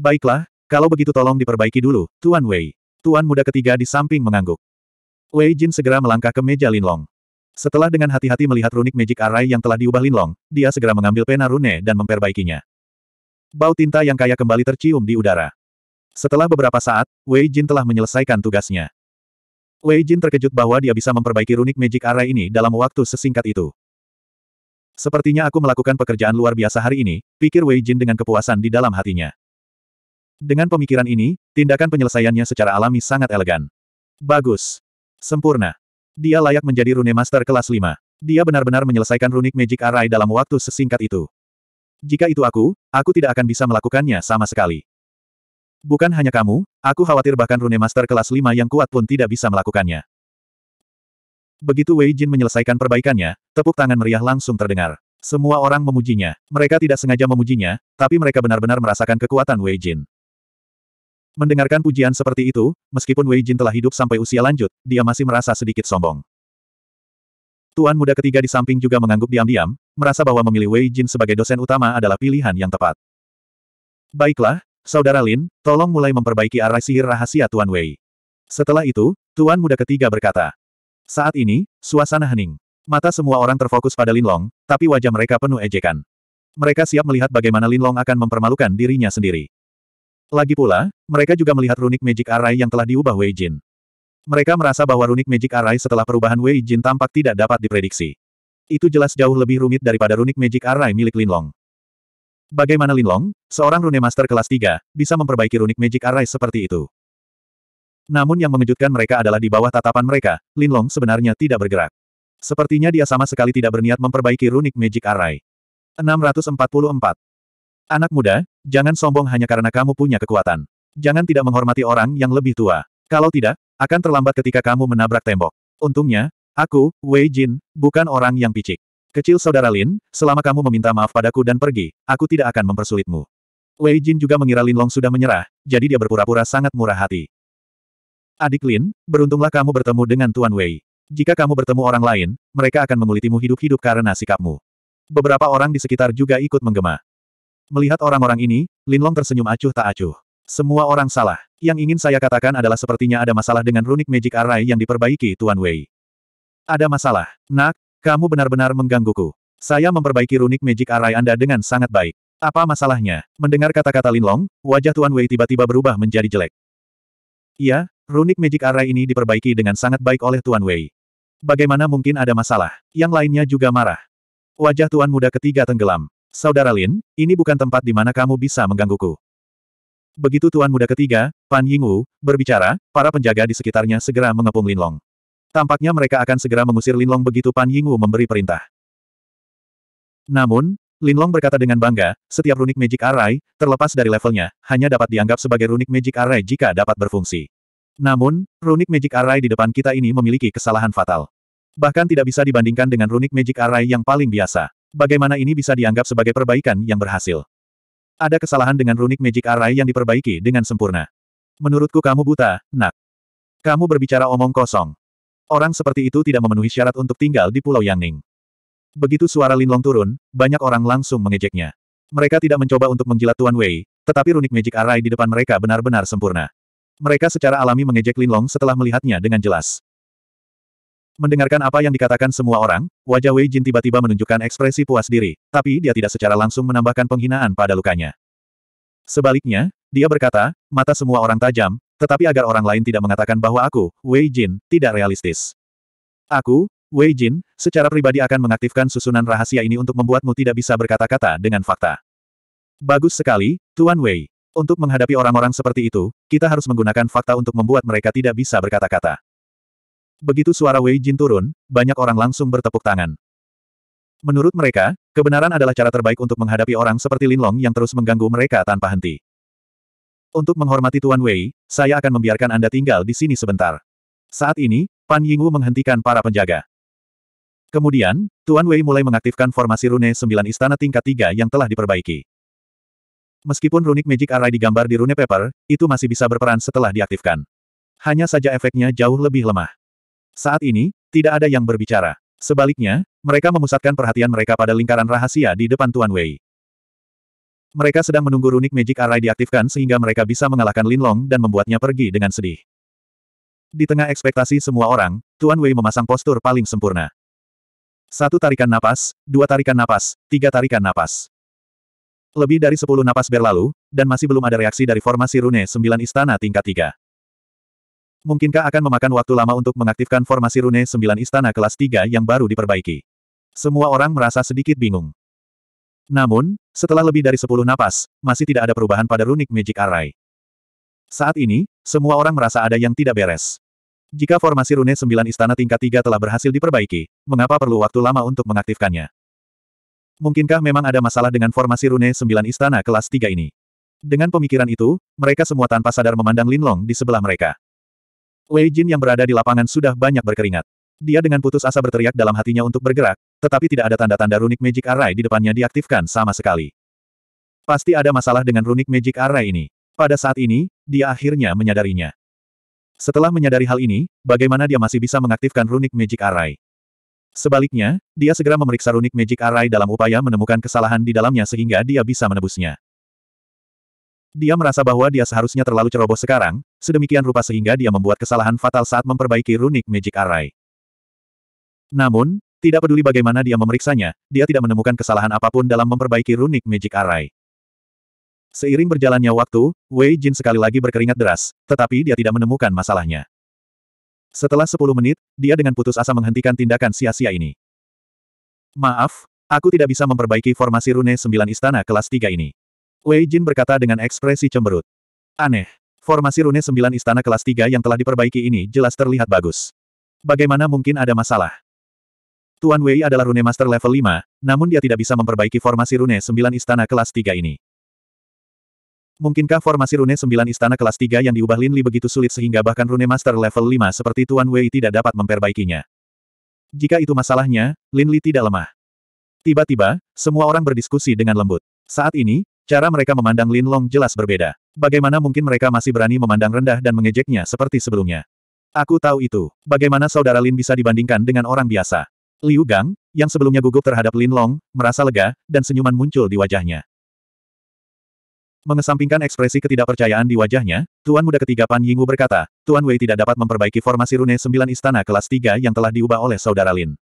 Speaker 1: Baiklah, kalau begitu tolong diperbaiki dulu, Tuan Wei. Tuan muda ketiga di samping mengangguk. Wei Jin segera melangkah ke meja Linlong. Setelah dengan hati-hati melihat runik magic array yang telah diubah Linlong, dia segera mengambil pena rune dan memperbaikinya. Bau tinta yang kaya kembali tercium di udara. Setelah beberapa saat, Wei Jin telah menyelesaikan tugasnya. Wei Jin terkejut bahwa dia bisa memperbaiki runik magic array ini dalam waktu sesingkat itu. Sepertinya aku melakukan pekerjaan luar biasa hari ini, pikir Wei Jin dengan kepuasan di dalam hatinya. Dengan pemikiran ini, tindakan penyelesaiannya secara alami sangat elegan. Bagus. Sempurna. Dia layak menjadi rune master kelas 5. Dia benar-benar menyelesaikan runik magic array dalam waktu sesingkat itu. Jika itu aku, aku tidak akan bisa melakukannya sama sekali. Bukan hanya kamu, aku khawatir bahkan rune master kelas 5 yang kuat pun tidak bisa melakukannya. Begitu Wei Jin menyelesaikan perbaikannya, tepuk tangan meriah langsung terdengar. Semua orang memujinya. Mereka tidak sengaja memujinya, tapi mereka benar-benar merasakan kekuatan Wei Jin. Mendengarkan pujian seperti itu, meskipun Wei Jin telah hidup sampai usia lanjut, dia masih merasa sedikit sombong. Tuan muda ketiga di samping juga mengangguk diam-diam, merasa bahwa memilih Wei Jin sebagai dosen utama adalah pilihan yang tepat. Baiklah, Saudara Lin, tolong mulai memperbaiki arah sihir rahasia Tuan Wei. Setelah itu, Tuan muda ketiga berkata. Saat ini, suasana hening. Mata semua orang terfokus pada Lin Long, tapi wajah mereka penuh ejekan. Mereka siap melihat bagaimana Lin Long akan mempermalukan dirinya sendiri. Lagi pula, mereka juga melihat runik Magic Array yang telah diubah Wei Jin. Mereka merasa bahwa runik Magic Array setelah perubahan Wei Jin tampak tidak dapat diprediksi. Itu jelas jauh lebih rumit daripada runik Magic Array milik Linlong. Bagaimana Linlong, seorang rune master kelas 3, bisa memperbaiki runik Magic Array seperti itu? Namun yang mengejutkan mereka adalah di bawah tatapan mereka, Linlong sebenarnya tidak bergerak. Sepertinya dia sama sekali tidak berniat memperbaiki runik Magic Array. 644. Anak muda, Jangan sombong hanya karena kamu punya kekuatan. Jangan tidak menghormati orang yang lebih tua. Kalau tidak, akan terlambat ketika kamu menabrak tembok. Untungnya, aku, Wei Jin, bukan orang yang picik. Kecil saudara Lin, selama kamu meminta maaf padaku dan pergi, aku tidak akan mempersulitmu. Wei Jin juga mengira Lin Long sudah menyerah, jadi dia berpura-pura sangat murah hati. Adik Lin, beruntunglah kamu bertemu dengan Tuan Wei. Jika kamu bertemu orang lain, mereka akan mengulitimu hidup-hidup karena sikapmu. Beberapa orang di sekitar juga ikut menggema. Melihat orang-orang ini, Linlong tersenyum acuh tak acuh. Semua orang salah. Yang ingin saya katakan adalah sepertinya ada masalah dengan Runik magic array yang diperbaiki Tuan Wei. Ada masalah. Nak, kamu benar-benar menggangguku. Saya memperbaiki Runik magic array Anda dengan sangat baik. Apa masalahnya? Mendengar kata-kata Linlong, wajah Tuan Wei tiba-tiba berubah menjadi jelek. Iya, Runik magic array ini diperbaiki dengan sangat baik oleh Tuan Wei. Bagaimana mungkin ada masalah? Yang lainnya juga marah. Wajah Tuan muda ketiga tenggelam. Saudara Lin, ini bukan tempat di mana kamu bisa menggangguku. Begitu Tuan Muda ketiga, Pan Yingwu, berbicara, para penjaga di sekitarnya segera mengepung Linlong. Tampaknya mereka akan segera mengusir Linlong begitu Pan Yingwu memberi perintah. Namun, Linlong berkata dengan bangga, setiap runik magic array, terlepas dari levelnya, hanya dapat dianggap sebagai runik magic array jika dapat berfungsi. Namun, runik magic array di depan kita ini memiliki kesalahan fatal. Bahkan tidak bisa dibandingkan dengan runik magic array yang paling biasa. Bagaimana ini bisa dianggap sebagai perbaikan yang berhasil? Ada kesalahan dengan runik Magic Array yang diperbaiki dengan sempurna. Menurutku kamu buta, nak. Kamu berbicara omong kosong. Orang seperti itu tidak memenuhi syarat untuk tinggal di Pulau Yangning. Begitu suara Linlong turun, banyak orang langsung mengejeknya. Mereka tidak mencoba untuk menjilat Tuan Wei, tetapi runik Magic Array di depan mereka benar-benar sempurna. Mereka secara alami mengejek Linlong setelah melihatnya dengan jelas. Mendengarkan apa yang dikatakan semua orang, wajah Wei Jin tiba-tiba menunjukkan ekspresi puas diri, tapi dia tidak secara langsung menambahkan penghinaan pada lukanya. Sebaliknya, dia berkata, mata semua orang tajam, tetapi agar orang lain tidak mengatakan bahwa aku, Wei Jin, tidak realistis. Aku, Wei Jin, secara pribadi akan mengaktifkan susunan rahasia ini untuk membuatmu tidak bisa berkata-kata dengan fakta. Bagus sekali, Tuan Wei. Untuk menghadapi orang-orang seperti itu, kita harus menggunakan fakta untuk membuat mereka tidak bisa berkata-kata. Begitu suara Wei Jin turun, banyak orang langsung bertepuk tangan. Menurut mereka, kebenaran adalah cara terbaik untuk menghadapi orang seperti Lin Long yang terus mengganggu mereka tanpa henti. Untuk menghormati Tuan Wei, saya akan membiarkan Anda tinggal di sini sebentar. Saat ini, Pan Yingwu menghentikan para penjaga. Kemudian, Tuan Wei mulai mengaktifkan formasi rune 9 istana tingkat 3 yang telah diperbaiki. Meskipun runic magic array digambar di rune paper, itu masih bisa berperan setelah diaktifkan. Hanya saja efeknya jauh lebih lemah. Saat ini, tidak ada yang berbicara. Sebaliknya, mereka memusatkan perhatian mereka pada lingkaran rahasia di depan Tuan Wei. Mereka sedang menunggu runik Magic Array diaktifkan sehingga mereka bisa mengalahkan Lin Long dan membuatnya pergi dengan sedih. Di tengah ekspektasi semua orang, Tuan Wei memasang postur paling sempurna. Satu tarikan napas, dua tarikan napas, tiga tarikan napas. Lebih dari sepuluh napas berlalu, dan masih belum ada reaksi dari formasi rune sembilan istana tingkat tiga. Mungkinkah akan memakan waktu lama untuk mengaktifkan formasi rune 9 istana kelas 3 yang baru diperbaiki? Semua orang merasa sedikit bingung. Namun, setelah lebih dari 10 napas, masih tidak ada perubahan pada runik Magic Array. Saat ini, semua orang merasa ada yang tidak beres. Jika formasi rune 9 istana tingkat 3 telah berhasil diperbaiki, mengapa perlu waktu lama untuk mengaktifkannya? Mungkinkah memang ada masalah dengan formasi rune 9 istana kelas 3 ini? Dengan pemikiran itu, mereka semua tanpa sadar memandang Linlong di sebelah mereka. Wei Jin yang berada di lapangan sudah banyak berkeringat. Dia dengan putus asa berteriak dalam hatinya untuk bergerak, tetapi tidak ada tanda-tanda runik Magic Array di depannya diaktifkan sama sekali. Pasti ada masalah dengan runik Magic Array ini. Pada saat ini, dia akhirnya menyadarinya. Setelah menyadari hal ini, bagaimana dia masih bisa mengaktifkan runik Magic Array? Sebaliknya, dia segera memeriksa runik Magic Array dalam upaya menemukan kesalahan di dalamnya sehingga dia bisa menebusnya. Dia merasa bahwa dia seharusnya terlalu ceroboh sekarang, sedemikian rupa sehingga dia membuat kesalahan fatal saat memperbaiki runik Magic Array. Namun, tidak peduli bagaimana dia memeriksanya, dia tidak menemukan kesalahan apapun dalam memperbaiki runik Magic Array. Seiring berjalannya waktu, Wei Jin sekali lagi berkeringat deras, tetapi dia tidak menemukan masalahnya. Setelah 10 menit, dia dengan putus asa menghentikan tindakan sia-sia ini. Maaf, aku tidak bisa memperbaiki formasi rune 9 istana kelas 3 ini. Wei Jin berkata dengan ekspresi cemberut. Aneh. Formasi rune sembilan istana kelas tiga yang telah diperbaiki ini jelas terlihat bagus. Bagaimana mungkin ada masalah? Tuan Wei adalah rune master level 5, namun dia tidak bisa memperbaiki formasi rune sembilan istana kelas tiga ini. Mungkinkah formasi rune sembilan istana kelas tiga yang diubah Lin Li begitu sulit sehingga bahkan rune master level 5 seperti Tuan Wei tidak dapat memperbaikinya? Jika itu masalahnya, Lin Li tidak lemah. Tiba-tiba, semua orang berdiskusi dengan lembut. Saat ini, Cara mereka memandang Lin Long jelas berbeda. Bagaimana mungkin mereka masih berani memandang rendah dan mengejeknya seperti sebelumnya? Aku tahu itu. Bagaimana saudara Lin bisa dibandingkan dengan orang biasa? Liu Gang, yang sebelumnya gugup terhadap Lin Long, merasa lega, dan senyuman muncul di wajahnya. Mengesampingkan ekspresi ketidakpercayaan di wajahnya, Tuan Muda ketiga Pan Yingwu berkata, Tuan Wei tidak dapat memperbaiki formasi rune sembilan istana kelas tiga yang telah diubah oleh saudara Lin.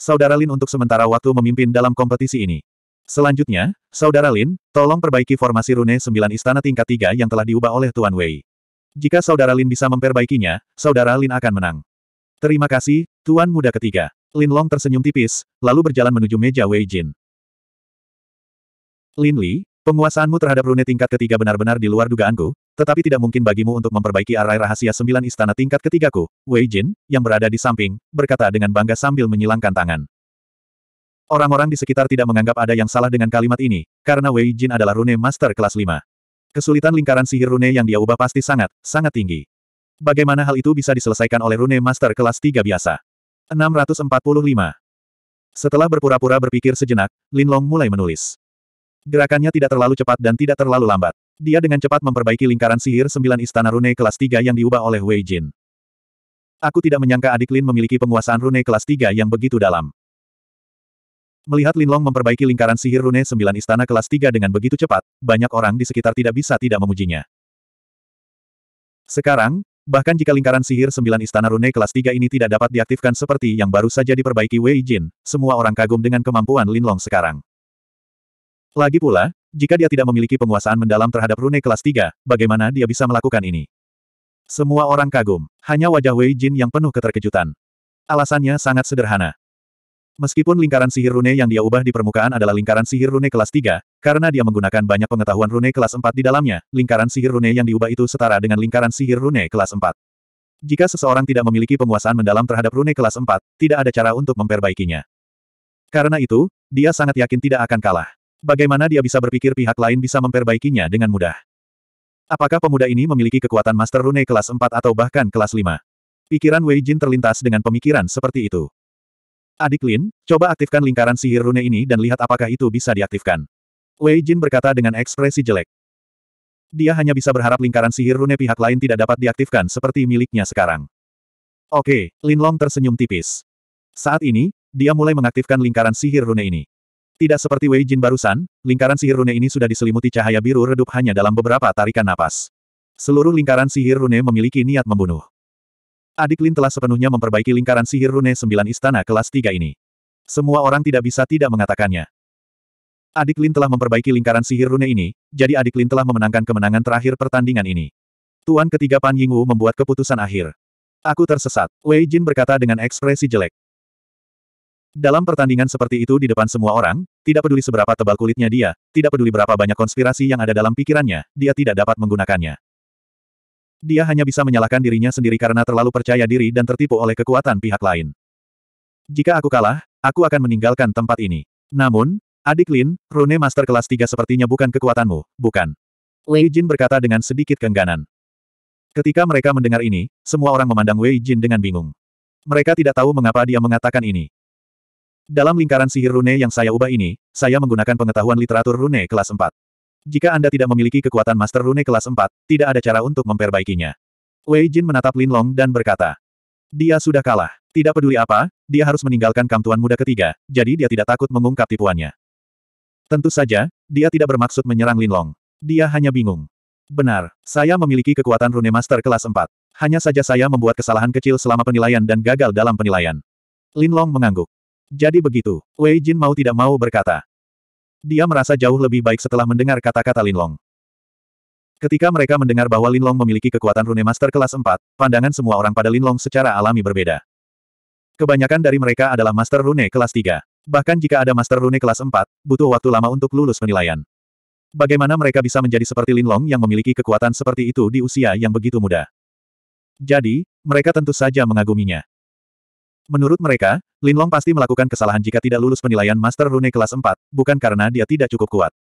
Speaker 1: Saudara Lin untuk sementara waktu memimpin dalam kompetisi ini. Selanjutnya, Saudara Lin, tolong perbaiki formasi rune sembilan istana tingkat tiga yang telah diubah oleh Tuan Wei. Jika Saudara Lin bisa memperbaikinya, Saudara Lin akan menang. Terima kasih, Tuan Muda ketiga. Lin Long tersenyum tipis, lalu berjalan menuju meja Wei Jin. Lin Li, penguasaanmu terhadap rune tingkat ketiga benar-benar di luar dugaanku, tetapi tidak mungkin bagimu untuk memperbaiki arai rahasia sembilan istana tingkat ketigaku. Wei Jin, yang berada di samping, berkata dengan bangga sambil menyilangkan tangan. Orang-orang di sekitar tidak menganggap ada yang salah dengan kalimat ini, karena Wei Jin adalah rune master kelas 5. Kesulitan lingkaran sihir rune yang dia ubah pasti sangat, sangat tinggi. Bagaimana hal itu bisa diselesaikan oleh rune master kelas 3 biasa? 645. Setelah berpura-pura berpikir sejenak, Lin Long mulai menulis. Gerakannya tidak terlalu cepat dan tidak terlalu lambat. Dia dengan cepat memperbaiki lingkaran sihir sembilan istana rune kelas 3 yang diubah oleh Wei Jin. Aku tidak menyangka adik Lin memiliki penguasaan rune kelas 3 yang begitu dalam. Melihat Linlong memperbaiki lingkaran sihir rune sembilan istana kelas tiga dengan begitu cepat, banyak orang di sekitar tidak bisa tidak memujinya. Sekarang, bahkan jika lingkaran sihir sembilan istana rune kelas tiga ini tidak dapat diaktifkan seperti yang baru saja diperbaiki Wei Jin, semua orang kagum dengan kemampuan Linlong sekarang. Lagi pula, jika dia tidak memiliki penguasaan mendalam terhadap rune kelas tiga, bagaimana dia bisa melakukan ini? Semua orang kagum, hanya wajah Wei Jin yang penuh keterkejutan. Alasannya sangat sederhana. Meskipun lingkaran sihir rune yang dia ubah di permukaan adalah lingkaran sihir rune kelas 3, karena dia menggunakan banyak pengetahuan rune kelas 4 di dalamnya, lingkaran sihir rune yang diubah itu setara dengan lingkaran sihir rune kelas 4. Jika seseorang tidak memiliki penguasaan mendalam terhadap rune kelas 4, tidak ada cara untuk memperbaikinya. Karena itu, dia sangat yakin tidak akan kalah. Bagaimana dia bisa berpikir pihak lain bisa memperbaikinya dengan mudah? Apakah pemuda ini memiliki kekuatan master rune kelas 4 atau bahkan kelas 5? Pikiran Wei Jin terlintas dengan pemikiran seperti itu. Adik Lin, coba aktifkan lingkaran sihir rune ini dan lihat apakah itu bisa diaktifkan. Wei Jin berkata dengan ekspresi jelek. Dia hanya bisa berharap lingkaran sihir rune pihak lain tidak dapat diaktifkan seperti miliknya sekarang. Oke, Lin Long tersenyum tipis. Saat ini, dia mulai mengaktifkan lingkaran sihir rune ini. Tidak seperti Wei Jin barusan, lingkaran sihir rune ini sudah diselimuti cahaya biru redup hanya dalam beberapa tarikan napas. Seluruh lingkaran sihir rune memiliki niat membunuh adik Lin telah sepenuhnya memperbaiki lingkaran sihir rune sembilan istana kelas tiga ini. Semua orang tidak bisa tidak mengatakannya. Adik Lin telah memperbaiki lingkaran sihir rune ini, jadi adik Lin telah memenangkan kemenangan terakhir pertandingan ini. Tuan ketiga Pan Yingwu membuat keputusan akhir. Aku tersesat, Wei Jin berkata dengan ekspresi jelek. Dalam pertandingan seperti itu di depan semua orang, tidak peduli seberapa tebal kulitnya dia, tidak peduli berapa banyak konspirasi yang ada dalam pikirannya, dia tidak dapat menggunakannya. Dia hanya bisa menyalahkan dirinya sendiri karena terlalu percaya diri dan tertipu oleh kekuatan pihak lain. Jika aku kalah, aku akan meninggalkan tempat ini. Namun, adik Lin, Rune Master kelas 3 sepertinya bukan kekuatanmu, bukan. Wei Jin berkata dengan sedikit kengganan. Ketika mereka mendengar ini, semua orang memandang Wei Jin dengan bingung. Mereka tidak tahu mengapa dia mengatakan ini. Dalam lingkaran sihir rune yang saya ubah ini, saya menggunakan pengetahuan literatur rune kelas 4. Jika Anda tidak memiliki kekuatan Master Rune kelas 4, tidak ada cara untuk memperbaikinya. Wei Jin menatap Lin Long dan berkata. Dia sudah kalah. Tidak peduli apa, dia harus meninggalkan Kamtuan Muda ketiga, jadi dia tidak takut mengungkap tipuannya. Tentu saja, dia tidak bermaksud menyerang Lin Long. Dia hanya bingung. Benar, saya memiliki kekuatan Rune Master kelas 4. Hanya saja saya membuat kesalahan kecil selama penilaian dan gagal dalam penilaian. Lin Long mengangguk. Jadi begitu, Wei Jin mau tidak mau berkata. Dia merasa jauh lebih baik setelah mendengar kata-kata Linlong. Ketika mereka mendengar bahwa Linlong memiliki kekuatan rune master kelas 4, pandangan semua orang pada Linlong secara alami berbeda. Kebanyakan dari mereka adalah master rune kelas 3. Bahkan jika ada master rune kelas 4, butuh waktu lama untuk lulus penilaian. Bagaimana mereka bisa menjadi seperti Linlong yang memiliki kekuatan seperti itu di usia yang begitu muda? Jadi, mereka tentu saja mengaguminya. Menurut mereka, Linlong pasti melakukan kesalahan jika tidak lulus penilaian Master Rune kelas 4, bukan karena dia tidak cukup kuat.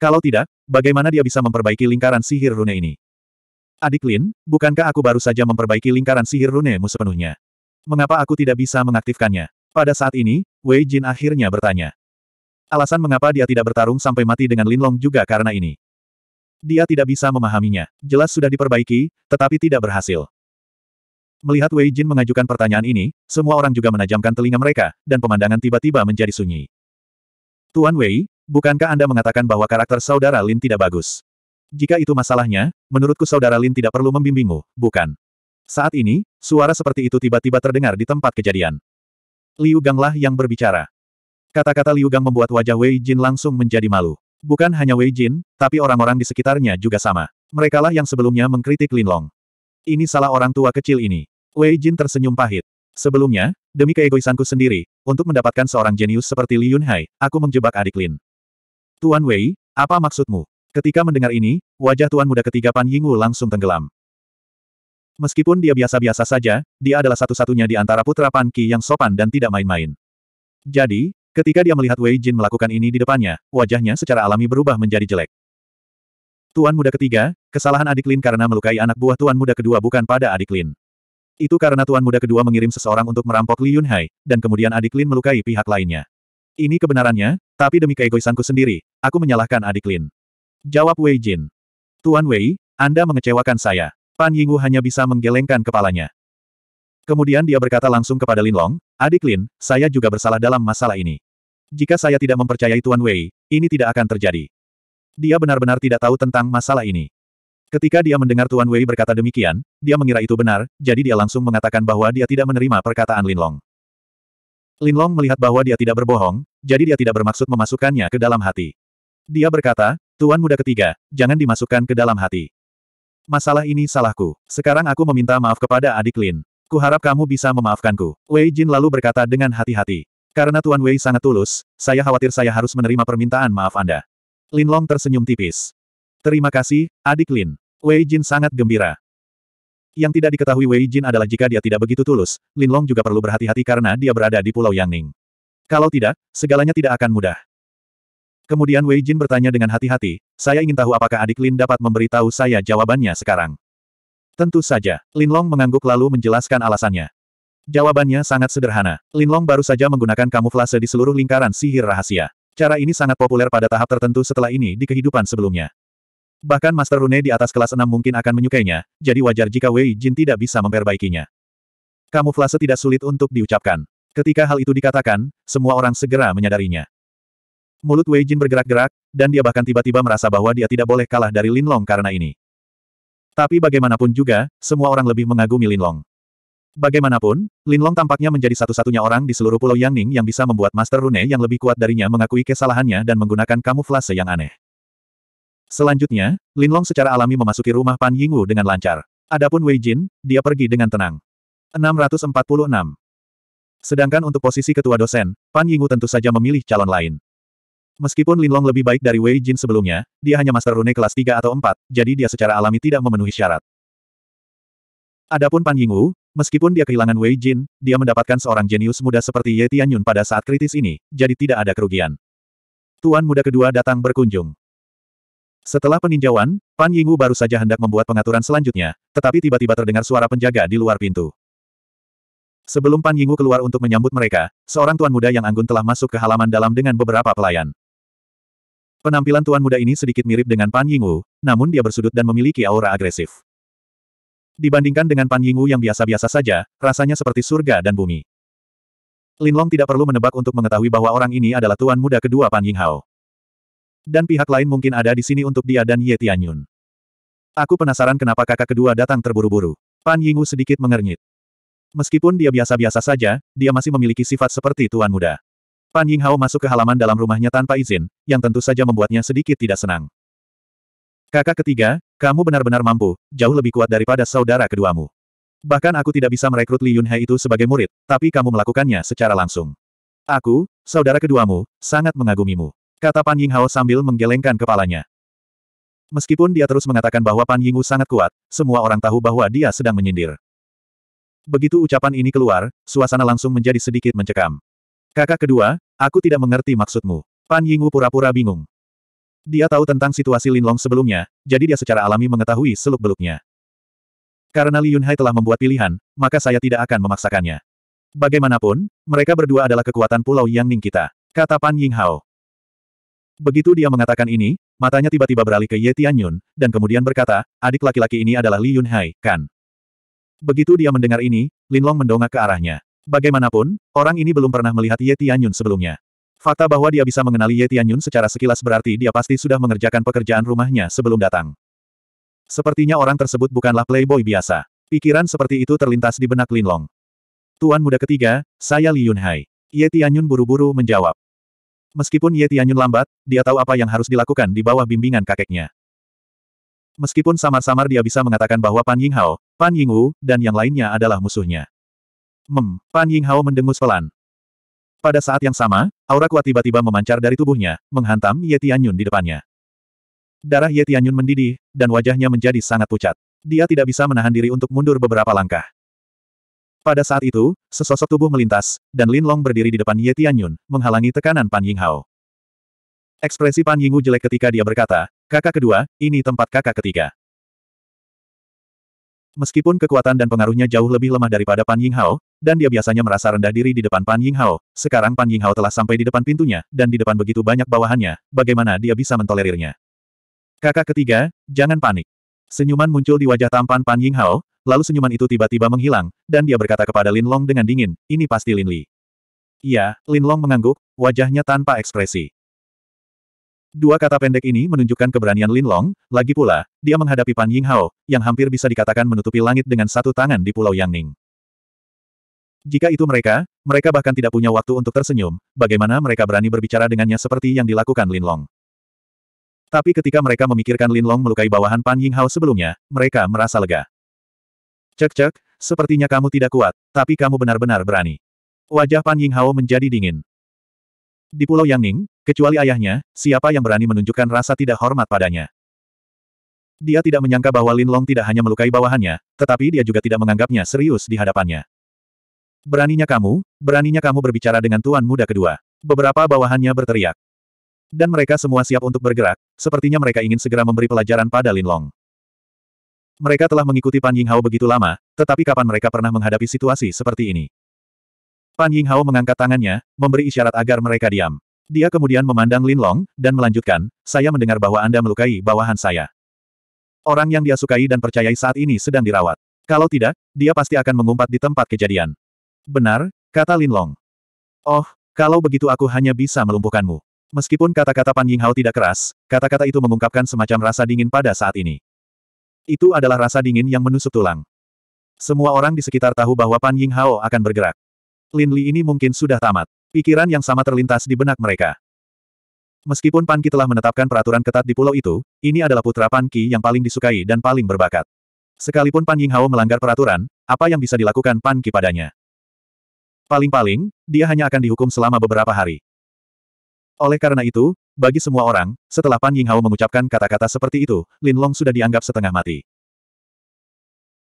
Speaker 1: Kalau tidak, bagaimana dia bisa memperbaiki lingkaran sihir rune ini? Adik Lin, bukankah aku baru saja memperbaiki lingkaran sihir runemu sepenuhnya? Mengapa aku tidak bisa mengaktifkannya? Pada saat ini, Wei Jin akhirnya bertanya. Alasan mengapa dia tidak bertarung sampai mati dengan Linlong juga karena ini. Dia tidak bisa memahaminya. Jelas sudah diperbaiki, tetapi tidak berhasil. Melihat Wei Jin mengajukan pertanyaan ini, semua orang juga menajamkan telinga mereka, dan pemandangan tiba-tiba menjadi sunyi. Tuan Wei, bukankah Anda mengatakan bahwa karakter saudara Lin tidak bagus? Jika itu masalahnya, menurutku saudara Lin tidak perlu membimbingmu, bukan? Saat ini, suara seperti itu tiba-tiba terdengar di tempat kejadian. Liu Ganglah yang berbicara. Kata-kata Liu Gang membuat wajah Wei Jin langsung menjadi malu. Bukan hanya Wei Jin, tapi orang-orang di sekitarnya juga sama. Merekalah yang sebelumnya mengkritik Lin Long. Ini salah orang tua kecil ini. Wei Jin tersenyum pahit. Sebelumnya, demi keegoisanku sendiri, untuk mendapatkan seorang jenius seperti Li Yunhai, aku menjebak adik Lin. Tuan Wei, apa maksudmu? Ketika mendengar ini, wajah tuan muda ketiga Pan Yingwu langsung tenggelam. Meskipun dia biasa-biasa saja, dia adalah satu-satunya di antara putra Pan Qi yang sopan dan tidak main-main. Jadi, ketika dia melihat Wei Jin melakukan ini di depannya, wajahnya secara alami berubah menjadi jelek. Tuan muda ketiga, kesalahan adik Lin karena melukai anak buah tuan muda kedua bukan pada adik Lin. Itu karena tuan muda kedua mengirim seseorang untuk merampok Li Yunhai, dan kemudian adik Lin melukai pihak lainnya. Ini kebenarannya, tapi demi keegoisanku sendiri, aku menyalahkan adik Lin. Jawab Wei Jin. Tuan Wei, Anda mengecewakan saya. Pan Yingwu hanya bisa menggelengkan kepalanya. Kemudian dia berkata langsung kepada Lin Long, adik Lin, saya juga bersalah dalam masalah ini. Jika saya tidak mempercayai Tuan Wei, ini tidak akan terjadi. Dia benar-benar tidak tahu tentang masalah ini. Ketika dia mendengar Tuan Wei berkata demikian, dia mengira itu benar, jadi dia langsung mengatakan bahwa dia tidak menerima perkataan Linlong. Linlong melihat bahwa dia tidak berbohong, jadi dia tidak bermaksud memasukkannya ke dalam hati. Dia berkata, Tuan Muda Ketiga, jangan dimasukkan ke dalam hati. Masalah ini salahku. Sekarang aku meminta maaf kepada adik Lin. Kuharap kamu bisa memaafkanku. Wei Jin lalu berkata dengan hati-hati. Karena Tuan Wei sangat tulus, saya khawatir saya harus menerima permintaan maaf Anda. Linlong tersenyum tipis. Terima kasih, adik Lin. Wei Jin sangat gembira. Yang tidak diketahui Wei Jin adalah jika dia tidak begitu tulus, Lin Long juga perlu berhati-hati karena dia berada di Pulau Yangning. Kalau tidak, segalanya tidak akan mudah. Kemudian Wei Jin bertanya dengan hati-hati, saya ingin tahu apakah adik Lin dapat memberitahu saya jawabannya sekarang. Tentu saja, Lin Long mengangguk lalu menjelaskan alasannya. Jawabannya sangat sederhana, Lin Long baru saja menggunakan kamuflase di seluruh lingkaran sihir rahasia. Cara ini sangat populer pada tahap tertentu setelah ini di kehidupan sebelumnya. Bahkan Master Rune di atas kelas 6 mungkin akan menyukainya, jadi wajar jika Wei Jin tidak bisa memperbaikinya. Kamuflase tidak sulit untuk diucapkan. Ketika hal itu dikatakan, semua orang segera menyadarinya. Mulut Wei Jin bergerak-gerak, dan dia bahkan tiba-tiba merasa bahwa dia tidak boleh kalah dari Lin Long karena ini. Tapi bagaimanapun juga, semua orang lebih mengagumi Lin Long. Bagaimanapun, Lin Long tampaknya menjadi satu-satunya orang di seluruh Pulau Yangning yang bisa membuat Master Rune yang lebih kuat darinya mengakui kesalahannya dan menggunakan kamuflase yang aneh. Selanjutnya, Linlong secara alami memasuki rumah Pan Yingwu dengan lancar. Adapun Wei Jin, dia pergi dengan tenang. 646. Sedangkan untuk posisi ketua dosen, Pan Yingwu tentu saja memilih calon lain. Meskipun Linlong lebih baik dari Wei Jin sebelumnya, dia hanya master rune kelas 3 atau 4, jadi dia secara alami tidak memenuhi syarat. Adapun Pan Yingwu, meskipun dia kehilangan Wei Jin, dia mendapatkan seorang jenius muda seperti Ye Tianyun pada saat kritis ini, jadi tidak ada kerugian. Tuan muda kedua datang berkunjung. Setelah peninjauan, Pan Yingwu baru saja hendak membuat pengaturan selanjutnya, tetapi tiba-tiba terdengar suara penjaga di luar pintu. Sebelum Pan Yingwu keluar untuk menyambut mereka, seorang tuan muda yang anggun telah masuk ke halaman dalam dengan beberapa pelayan. Penampilan tuan muda ini sedikit mirip dengan Pan Yingwu, namun dia bersudut dan memiliki aura agresif. Dibandingkan dengan Pan Yingwu yang biasa-biasa saja, rasanya seperti surga dan bumi. Linlong tidak perlu menebak untuk mengetahui bahwa orang ini adalah tuan muda kedua Pan Yinghao. Dan pihak lain mungkin ada di sini untuk dia dan Ye Tianyun. Aku penasaran kenapa kakak kedua datang terburu-buru. Pan Yingu sedikit mengernyit. Meskipun dia biasa-biasa saja, dia masih memiliki sifat seperti tuan muda. Pan Yinghao masuk ke halaman dalam rumahnya tanpa izin, yang tentu saja membuatnya sedikit tidak senang. Kakak ketiga, kamu benar-benar mampu, jauh lebih kuat daripada saudara keduamu. Bahkan aku tidak bisa merekrut Li Yunhe itu sebagai murid, tapi kamu melakukannya secara langsung. Aku, saudara keduamu, sangat mengagumimu. Kata Pan Ying Hao sambil menggelengkan kepalanya. Meskipun dia terus mengatakan bahwa Pan Ying Wu sangat kuat, semua orang tahu bahwa dia sedang menyindir. Begitu ucapan ini keluar, suasana langsung menjadi sedikit mencekam. Kakak kedua, aku tidak mengerti maksudmu. Pan Yingwu pura-pura bingung. Dia tahu tentang situasi Lin Long sebelumnya, jadi dia secara alami mengetahui seluk-beluknya. Karena Li Yunhai telah membuat pilihan, maka saya tidak akan memaksakannya. Bagaimanapun, mereka berdua adalah kekuatan Pulau Yang Ning kita, kata Pan Ying Hao. Begitu dia mengatakan ini, matanya tiba-tiba beralih ke Ye Tianyun, dan kemudian berkata, adik laki-laki ini adalah Li Yunhai, kan? Begitu dia mendengar ini, Linlong mendongak ke arahnya. Bagaimanapun, orang ini belum pernah melihat Ye Tianyun sebelumnya. Fakta bahwa dia bisa mengenali Ye Tianyun secara sekilas berarti dia pasti sudah mengerjakan pekerjaan rumahnya sebelum datang. Sepertinya orang tersebut bukanlah playboy biasa. Pikiran seperti itu terlintas di benak Linlong. Tuan muda ketiga, saya Li Yunhai. Ye Tianyun buru-buru menjawab. Meskipun Ye Tianyun lambat, dia tahu apa yang harus dilakukan di bawah bimbingan kakeknya. Meskipun samar-samar dia bisa mengatakan bahwa Pan Ying Hao, Pan Ying Wu, dan yang lainnya adalah musuhnya. Mem, Pan Ying Hao mendengus pelan. Pada saat yang sama, aura kuat tiba-tiba memancar dari tubuhnya, menghantam Ye Tianyun di depannya. Darah Ye Tianyun mendidih, dan wajahnya menjadi sangat pucat. Dia tidak bisa menahan diri untuk mundur beberapa langkah. Pada saat itu, sesosok tubuh melintas, dan Lin Long berdiri di depan Ye Tianyun, menghalangi tekanan Pan Yinghao. Ekspresi Pan Yinghu jelek ketika dia berkata, kakak kedua, ini tempat kakak ketiga. Meskipun kekuatan dan pengaruhnya jauh lebih lemah daripada Pan Yinghao, dan dia biasanya merasa rendah diri di depan Pan Yinghao, sekarang Pan Yinghao telah sampai di depan pintunya, dan di depan begitu banyak bawahannya, bagaimana dia bisa mentolerirnya. Kakak ketiga, jangan panik. Senyuman muncul di wajah tampan Pan Yinghao, lalu senyuman itu tiba-tiba menghilang, dan dia berkata kepada Lin Long dengan dingin, ini pasti Lin Li. Iya, Lin Long mengangguk, wajahnya tanpa ekspresi. Dua kata pendek ini menunjukkan keberanian Lin Long, lagi pula, dia menghadapi Pan Ying Hao, yang hampir bisa dikatakan menutupi langit dengan satu tangan di Pulau Yang Ning. Jika itu mereka, mereka bahkan tidak punya waktu untuk tersenyum, bagaimana mereka berani berbicara dengannya seperti yang dilakukan Lin Long. Tapi ketika mereka memikirkan Lin Long melukai bawahan Pan Ying Hao sebelumnya, mereka merasa lega. Cek-cek, sepertinya kamu tidak kuat, tapi kamu benar-benar berani. Wajah Pan Ying Hao menjadi dingin. Di Pulau Yangning, kecuali ayahnya, siapa yang berani menunjukkan rasa tidak hormat padanya? Dia tidak menyangka bahwa Lin Long tidak hanya melukai bawahannya, tetapi dia juga tidak menganggapnya serius di hadapannya. Beraninya kamu, beraninya kamu berbicara dengan tuan muda kedua. Beberapa bawahannya berteriak. Dan mereka semua siap untuk bergerak, sepertinya mereka ingin segera memberi pelajaran pada Lin Long. Mereka telah mengikuti Pan Yinghao begitu lama, tetapi kapan mereka pernah menghadapi situasi seperti ini? Pan Yinghao mengangkat tangannya, memberi isyarat agar mereka diam. Dia kemudian memandang Lin Long, dan melanjutkan, saya mendengar bahwa Anda melukai bawahan saya. Orang yang dia sukai dan percayai saat ini sedang dirawat. Kalau tidak, dia pasti akan mengumpat di tempat kejadian. Benar, kata Lin Long. Oh, kalau begitu aku hanya bisa melumpuhkanmu. Meskipun kata-kata Pan Yinghao tidak keras, kata-kata itu mengungkapkan semacam rasa dingin pada saat ini. Itu adalah rasa dingin yang menusuk tulang. Semua orang di sekitar tahu bahwa Pan Ying Hao akan bergerak. Lin Li ini mungkin sudah tamat. Pikiran yang sama terlintas di benak mereka. Meskipun Pan Ki telah menetapkan peraturan ketat di pulau itu, ini adalah putra Pan Ki yang paling disukai dan paling berbakat. Sekalipun Pan Ying Hao melanggar peraturan, apa yang bisa dilakukan Pan Ki padanya? Paling-paling, dia hanya akan dihukum selama beberapa hari. Oleh karena itu, bagi semua orang, setelah Pan Yinghao mengucapkan kata-kata seperti itu, Lin Long sudah dianggap setengah mati.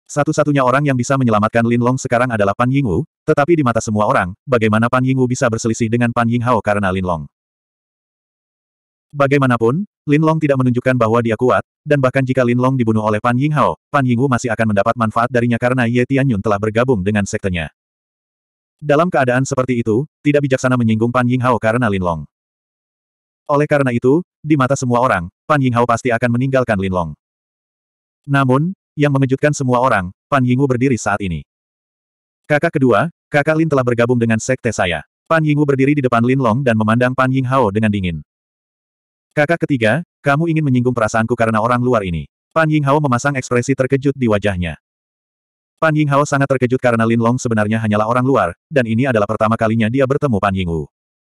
Speaker 1: Satu-satunya orang yang bisa menyelamatkan Lin Long sekarang adalah Pan Yingwu, tetapi di mata semua orang, bagaimana Pan Yingwu bisa berselisih dengan Pan Yinghao karena Lin Long. Bagaimanapun, Lin Long tidak menunjukkan bahwa dia kuat, dan bahkan jika Lin Long dibunuh oleh Pan Yinghao, Pan Yingwu masih akan mendapat manfaat darinya karena Ye Tianyun telah bergabung dengan sektenya. Dalam keadaan seperti itu, tidak bijaksana menyinggung Pan Yinghao karena Lin Long. Oleh karena itu, di mata semua orang, Pan Yinghao pasti akan meninggalkan Lin Long. Namun, yang mengejutkan semua orang, Pan Yingwu berdiri saat ini. Kakak kedua, kakak Lin telah bergabung dengan sekte saya. Pan Yingwu berdiri di depan Lin Long dan memandang Pan Yinghao dengan dingin. Kakak ketiga, kamu ingin menyinggung perasaanku karena orang luar ini. Pan Yinghao memasang ekspresi terkejut di wajahnya. Pan Yinghao sangat terkejut karena Lin Long sebenarnya hanyalah orang luar, dan ini adalah pertama kalinya dia bertemu Pan Yingwu.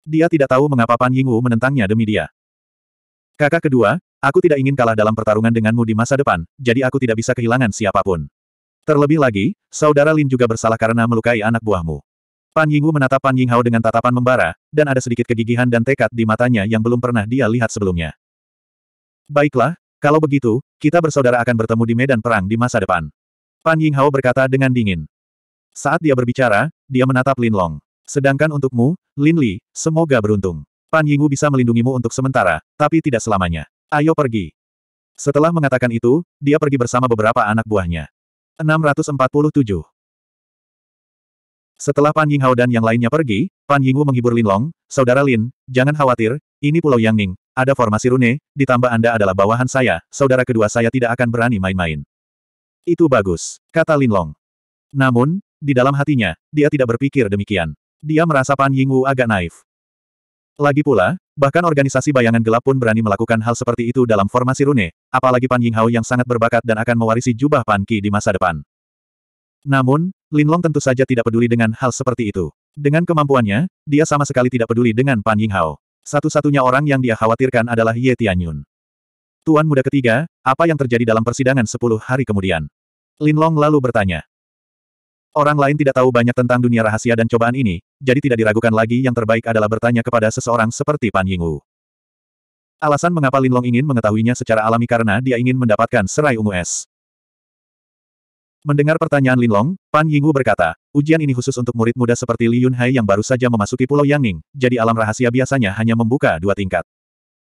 Speaker 1: Dia tidak tahu mengapa Pan Yingwu menentangnya demi dia. Kakak kedua, aku tidak ingin kalah dalam pertarungan denganmu di masa depan, jadi aku tidak bisa kehilangan siapapun. Terlebih lagi, saudara Lin juga bersalah karena melukai anak buahmu. Pan Yingwu menatap Pan Yinghao dengan tatapan membara, dan ada sedikit kegigihan dan tekad di matanya yang belum pernah dia lihat sebelumnya. Baiklah, kalau begitu, kita bersaudara akan bertemu di medan perang di masa depan. Pan Yinghao berkata dengan dingin. Saat dia berbicara, dia menatap Lin Long. Sedangkan untukmu, Lin Li, semoga beruntung. Pan Yingu bisa melindungimu untuk sementara, tapi tidak selamanya. Ayo pergi. Setelah mengatakan itu, dia pergi bersama beberapa anak buahnya. 647 Setelah Pan Yinghao dan yang lainnya pergi, Pan Yingwu menghibur Lin Long, Saudara Lin, jangan khawatir, ini Pulau Yangning, ada formasi rune, ditambah Anda adalah bawahan saya, saudara kedua saya tidak akan berani main-main. Itu bagus, kata Lin Long. Namun, di dalam hatinya, dia tidak berpikir demikian dia merasa Pan Yingwu agak naif. Lagi pula, bahkan organisasi bayangan gelap pun berani melakukan hal seperti itu dalam formasi rune, apalagi Pan Yinghao yang sangat berbakat dan akan mewarisi jubah Pan Qi di masa depan. Namun, Lin Long tentu saja tidak peduli dengan hal seperti itu. Dengan kemampuannya, dia sama sekali tidak peduli dengan Pan Yinghao. Satu-satunya orang yang dia khawatirkan adalah Ye Tianyun. Tuan muda ketiga, apa yang terjadi dalam persidangan sepuluh hari kemudian? Lin Long lalu bertanya. Orang lain tidak tahu banyak tentang dunia rahasia dan cobaan ini, jadi tidak diragukan lagi yang terbaik adalah bertanya kepada seseorang seperti Pan Yingwu. Alasan mengapa Lin Long ingin mengetahuinya secara alami karena dia ingin mendapatkan serai ungu es. Mendengar pertanyaan Lin Long, Pan Yingwu berkata, ujian ini khusus untuk murid muda seperti Li Yunhai yang baru saja memasuki Pulau Yangning, jadi alam rahasia biasanya hanya membuka dua tingkat.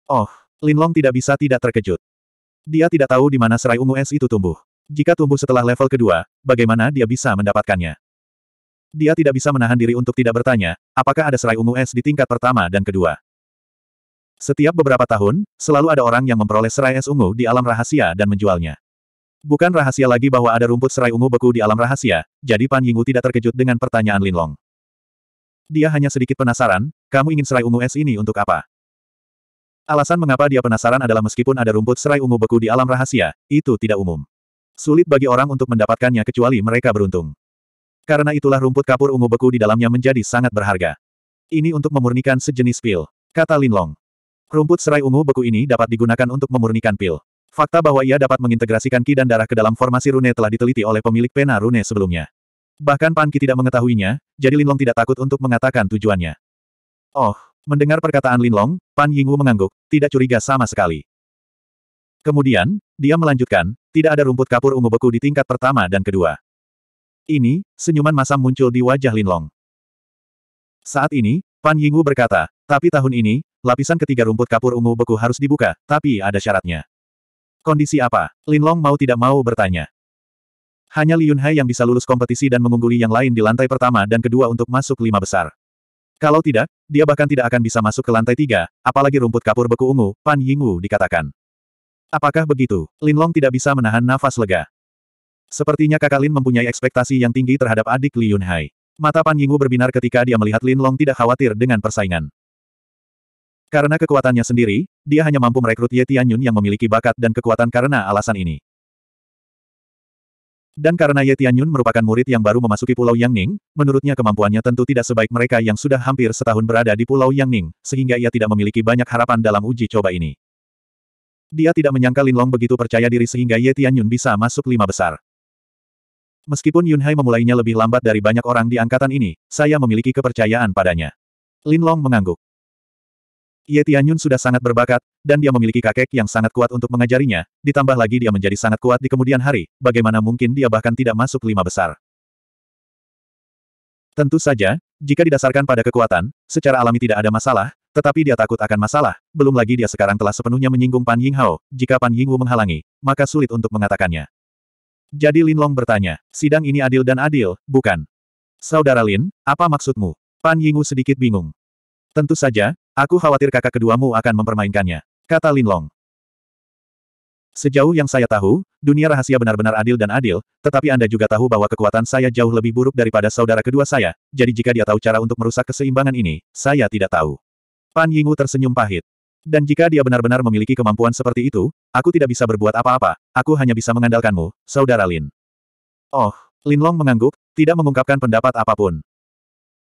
Speaker 1: Oh, Lin Long tidak bisa tidak terkejut. Dia tidak tahu di mana serai ungu es itu tumbuh. Jika tumbuh setelah level kedua, bagaimana dia bisa mendapatkannya? Dia tidak bisa menahan diri untuk tidak bertanya, apakah ada serai ungu es di tingkat pertama dan kedua. Setiap beberapa tahun, selalu ada orang yang memperoleh serai es ungu di alam rahasia dan menjualnya. Bukan rahasia lagi bahwa ada rumput serai ungu beku di alam rahasia, jadi Pan Yingwu tidak terkejut dengan pertanyaan Lin Long. Dia hanya sedikit penasaran, kamu ingin serai ungu es ini untuk apa? Alasan mengapa dia penasaran adalah meskipun ada rumput serai ungu beku di alam rahasia, itu tidak umum. Sulit bagi orang untuk mendapatkannya kecuali mereka beruntung. Karena itulah rumput kapur ungu beku di dalamnya menjadi sangat berharga. Ini untuk memurnikan sejenis pil, kata Linlong. Rumput serai ungu beku ini dapat digunakan untuk memurnikan pil. Fakta bahwa ia dapat mengintegrasikan ki dan darah ke dalam formasi rune telah diteliti oleh pemilik pena rune sebelumnya. Bahkan Pan Ki tidak mengetahuinya, jadi Linlong tidak takut untuk mengatakan tujuannya. Oh, mendengar perkataan Linlong, Pan Yingwu mengangguk, tidak curiga sama sekali. Kemudian, dia melanjutkan, tidak ada rumput kapur ungu beku di tingkat pertama dan kedua. Ini, senyuman masam muncul di wajah Linlong. Saat ini, Pan Yingwu berkata, tapi tahun ini, lapisan ketiga rumput kapur ungu beku harus dibuka, tapi ada syaratnya. Kondisi apa? Linlong mau tidak mau bertanya. Hanya Li Yunhai yang bisa lulus kompetisi dan mengungguli yang lain di lantai pertama dan kedua untuk masuk lima besar. Kalau tidak, dia bahkan tidak akan bisa masuk ke lantai tiga, apalagi rumput kapur beku ungu, Pan Yingwu dikatakan. Apakah begitu? Lin Long tidak bisa menahan nafas lega. Sepertinya kakak Lin mempunyai ekspektasi yang tinggi terhadap adik Li Yunhai. Mata Pan Yingwu berbinar ketika dia melihat Lin Long tidak khawatir dengan persaingan. Karena kekuatannya sendiri, dia hanya mampu merekrut Ye Tianyun yang memiliki bakat dan kekuatan karena alasan ini. Dan karena Ye Tianyun merupakan murid yang baru memasuki Pulau Yangning, menurutnya kemampuannya tentu tidak sebaik mereka yang sudah hampir setahun berada di Pulau Yangning, sehingga ia tidak memiliki banyak harapan dalam uji coba ini. Dia tidak menyangka Linlong begitu percaya diri sehingga Ye Tianyun bisa masuk lima besar. Meskipun Yunhai memulainya lebih lambat dari banyak orang di angkatan ini, saya memiliki kepercayaan padanya. Linlong mengangguk. Ye Tianyun sudah sangat berbakat, dan dia memiliki kakek yang sangat kuat untuk mengajarinya, ditambah lagi dia menjadi sangat kuat di kemudian hari, bagaimana mungkin dia bahkan tidak masuk lima besar. Tentu saja, jika didasarkan pada kekuatan, secara alami tidak ada masalah, tetapi dia takut akan masalah, belum lagi dia sekarang telah sepenuhnya menyinggung Pan Yinghao, jika Pan Yingwu menghalangi, maka sulit untuk mengatakannya. Jadi Lin Long bertanya, sidang ini adil dan adil, bukan? Saudara Lin, apa maksudmu? Pan Yingwu sedikit bingung. Tentu saja, aku khawatir kakak keduamu akan mempermainkannya, kata Lin Long. Sejauh yang saya tahu, dunia rahasia benar-benar adil dan adil, tetapi Anda juga tahu bahwa kekuatan saya jauh lebih buruk daripada saudara kedua saya, jadi jika dia tahu cara untuk merusak keseimbangan ini, saya tidak tahu. Pan Yingwu tersenyum pahit. Dan jika dia benar-benar memiliki kemampuan seperti itu, aku tidak bisa berbuat apa-apa, aku hanya bisa mengandalkanmu, saudara Lin. Oh, Lin Long mengangguk, tidak mengungkapkan pendapat apapun.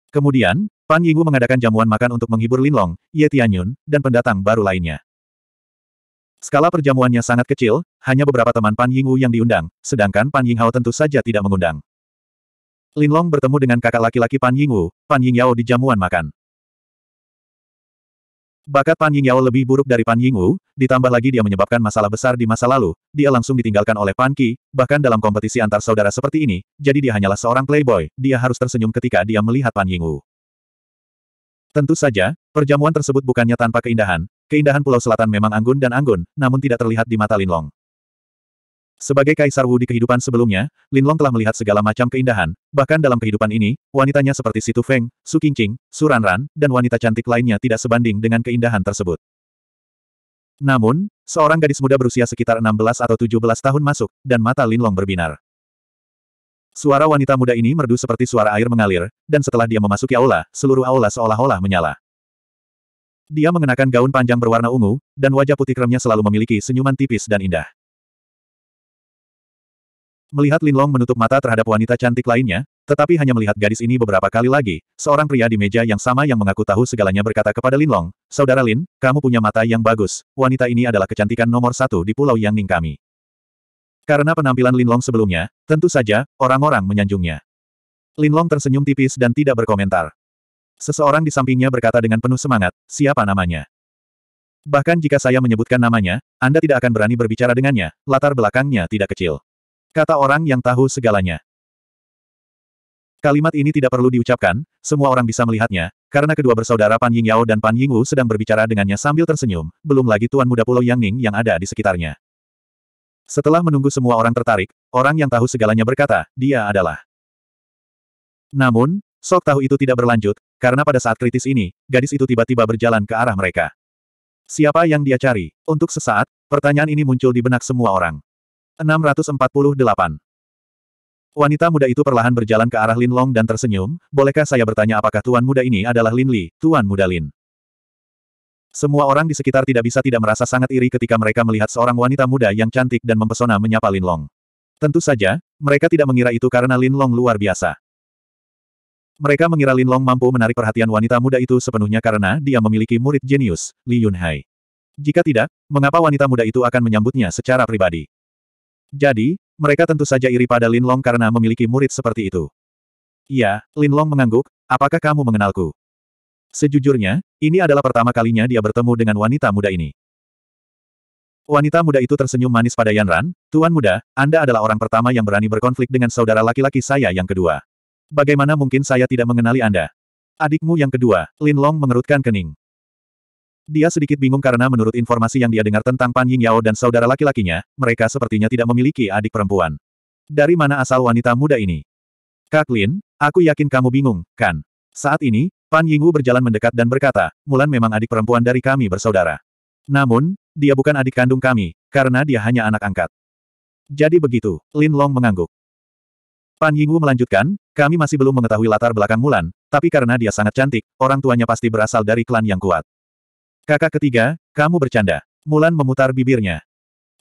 Speaker 1: Kemudian, Pan Yingwu mengadakan jamuan makan untuk menghibur Lin Long, Ye Tianyun, dan pendatang baru lainnya. Skala perjamuannya sangat kecil, hanya beberapa teman Pan Yingwu yang diundang, sedangkan Pan Yinghao tentu saja tidak mengundang. Lin Long bertemu dengan kakak laki-laki Pan Yingwu, Pan Yingyao di jamuan makan. Bakat Pan Ying Yao lebih buruk dari Pan Ying Wu, ditambah lagi dia menyebabkan masalah besar di masa lalu, dia langsung ditinggalkan oleh Pan Qi, bahkan dalam kompetisi antar saudara seperti ini, jadi dia hanyalah seorang playboy, dia harus tersenyum ketika dia melihat Pan Ying Wu. Tentu saja, perjamuan tersebut bukannya tanpa keindahan, keindahan Pulau Selatan memang anggun dan anggun, namun tidak terlihat di mata Linlong. Sebagai Kaisar Wu di kehidupan sebelumnya, Lin Long telah melihat segala macam keindahan, bahkan dalam kehidupan ini, wanitanya seperti Situ Feng, Su Qingqing, Su Ranran, dan wanita cantik lainnya tidak sebanding dengan keindahan tersebut. Namun, seorang gadis muda berusia sekitar 16 atau 17 tahun masuk, dan mata Lin Long berbinar. Suara wanita muda ini merdu seperti suara air mengalir, dan setelah dia memasuki aula, seluruh aula seolah-olah menyala. Dia mengenakan gaun panjang berwarna ungu, dan wajah putih kremnya selalu memiliki senyuman tipis dan indah. Melihat Linlong menutup mata terhadap wanita cantik lainnya, tetapi hanya melihat gadis ini beberapa kali lagi, seorang pria di meja yang sama yang mengaku tahu segalanya berkata kepada Linlong, Saudara Lin, kamu punya mata yang bagus, wanita ini adalah kecantikan nomor satu di Pulau Yang Ning kami. Karena penampilan Linlong sebelumnya, tentu saja, orang-orang menyanjungnya. Linlong tersenyum tipis dan tidak berkomentar. Seseorang di sampingnya berkata dengan penuh semangat, siapa namanya? Bahkan jika saya menyebutkan namanya, Anda tidak akan berani berbicara dengannya, latar belakangnya tidak kecil. Kata orang yang tahu segalanya. Kalimat ini tidak perlu diucapkan, semua orang bisa melihatnya, karena kedua bersaudara Pan Ying Yao dan Pan Ying Wu sedang berbicara dengannya sambil tersenyum, belum lagi Tuan Muda Pulau Yang Ning yang ada di sekitarnya. Setelah menunggu semua orang tertarik, orang yang tahu segalanya berkata, dia adalah. Namun, sok tahu itu tidak berlanjut, karena pada saat kritis ini, gadis itu tiba-tiba berjalan ke arah mereka. Siapa yang dia cari? Untuk sesaat, pertanyaan ini muncul di benak semua orang. 648. Wanita muda itu perlahan berjalan ke arah Lin Long dan tersenyum, bolehkah saya bertanya apakah tuan muda ini adalah Lin Li, tuan muda Lin? Semua orang di sekitar tidak bisa tidak merasa sangat iri ketika mereka melihat seorang wanita muda yang cantik dan mempesona menyapa Lin Long. Tentu saja, mereka tidak mengira itu karena Lin Long luar biasa. Mereka mengira Lin Long mampu menarik perhatian wanita muda itu sepenuhnya karena dia memiliki murid jenius, Li Yunhai. Jika tidak, mengapa wanita muda itu akan menyambutnya secara pribadi? Jadi, mereka tentu saja iri pada Lin Long karena memiliki murid seperti itu. Iya, Long mengangguk, apakah kamu mengenalku? Sejujurnya, ini adalah pertama kalinya dia bertemu dengan wanita muda ini. Wanita muda itu tersenyum manis pada Yan Ran. Tuan muda, Anda adalah orang pertama yang berani berkonflik dengan saudara laki-laki saya yang kedua. Bagaimana mungkin saya tidak mengenali Anda? Adikmu yang kedua, Lin Long mengerutkan kening. Dia sedikit bingung karena menurut informasi yang dia dengar tentang Pan Ying Yao dan saudara laki-lakinya, mereka sepertinya tidak memiliki adik perempuan. Dari mana asal wanita muda ini? Kak Lin, aku yakin kamu bingung, kan? Saat ini, Pan Yingwu berjalan mendekat dan berkata, Mulan memang adik perempuan dari kami bersaudara. Namun, dia bukan adik kandung kami, karena dia hanya anak angkat. Jadi begitu, Lin Long mengangguk. Pan Yingwu melanjutkan, kami masih belum mengetahui latar belakang Mulan, tapi karena dia sangat cantik, orang tuanya pasti berasal dari klan yang kuat. Kakak ketiga, kamu bercanda. Mulan memutar bibirnya.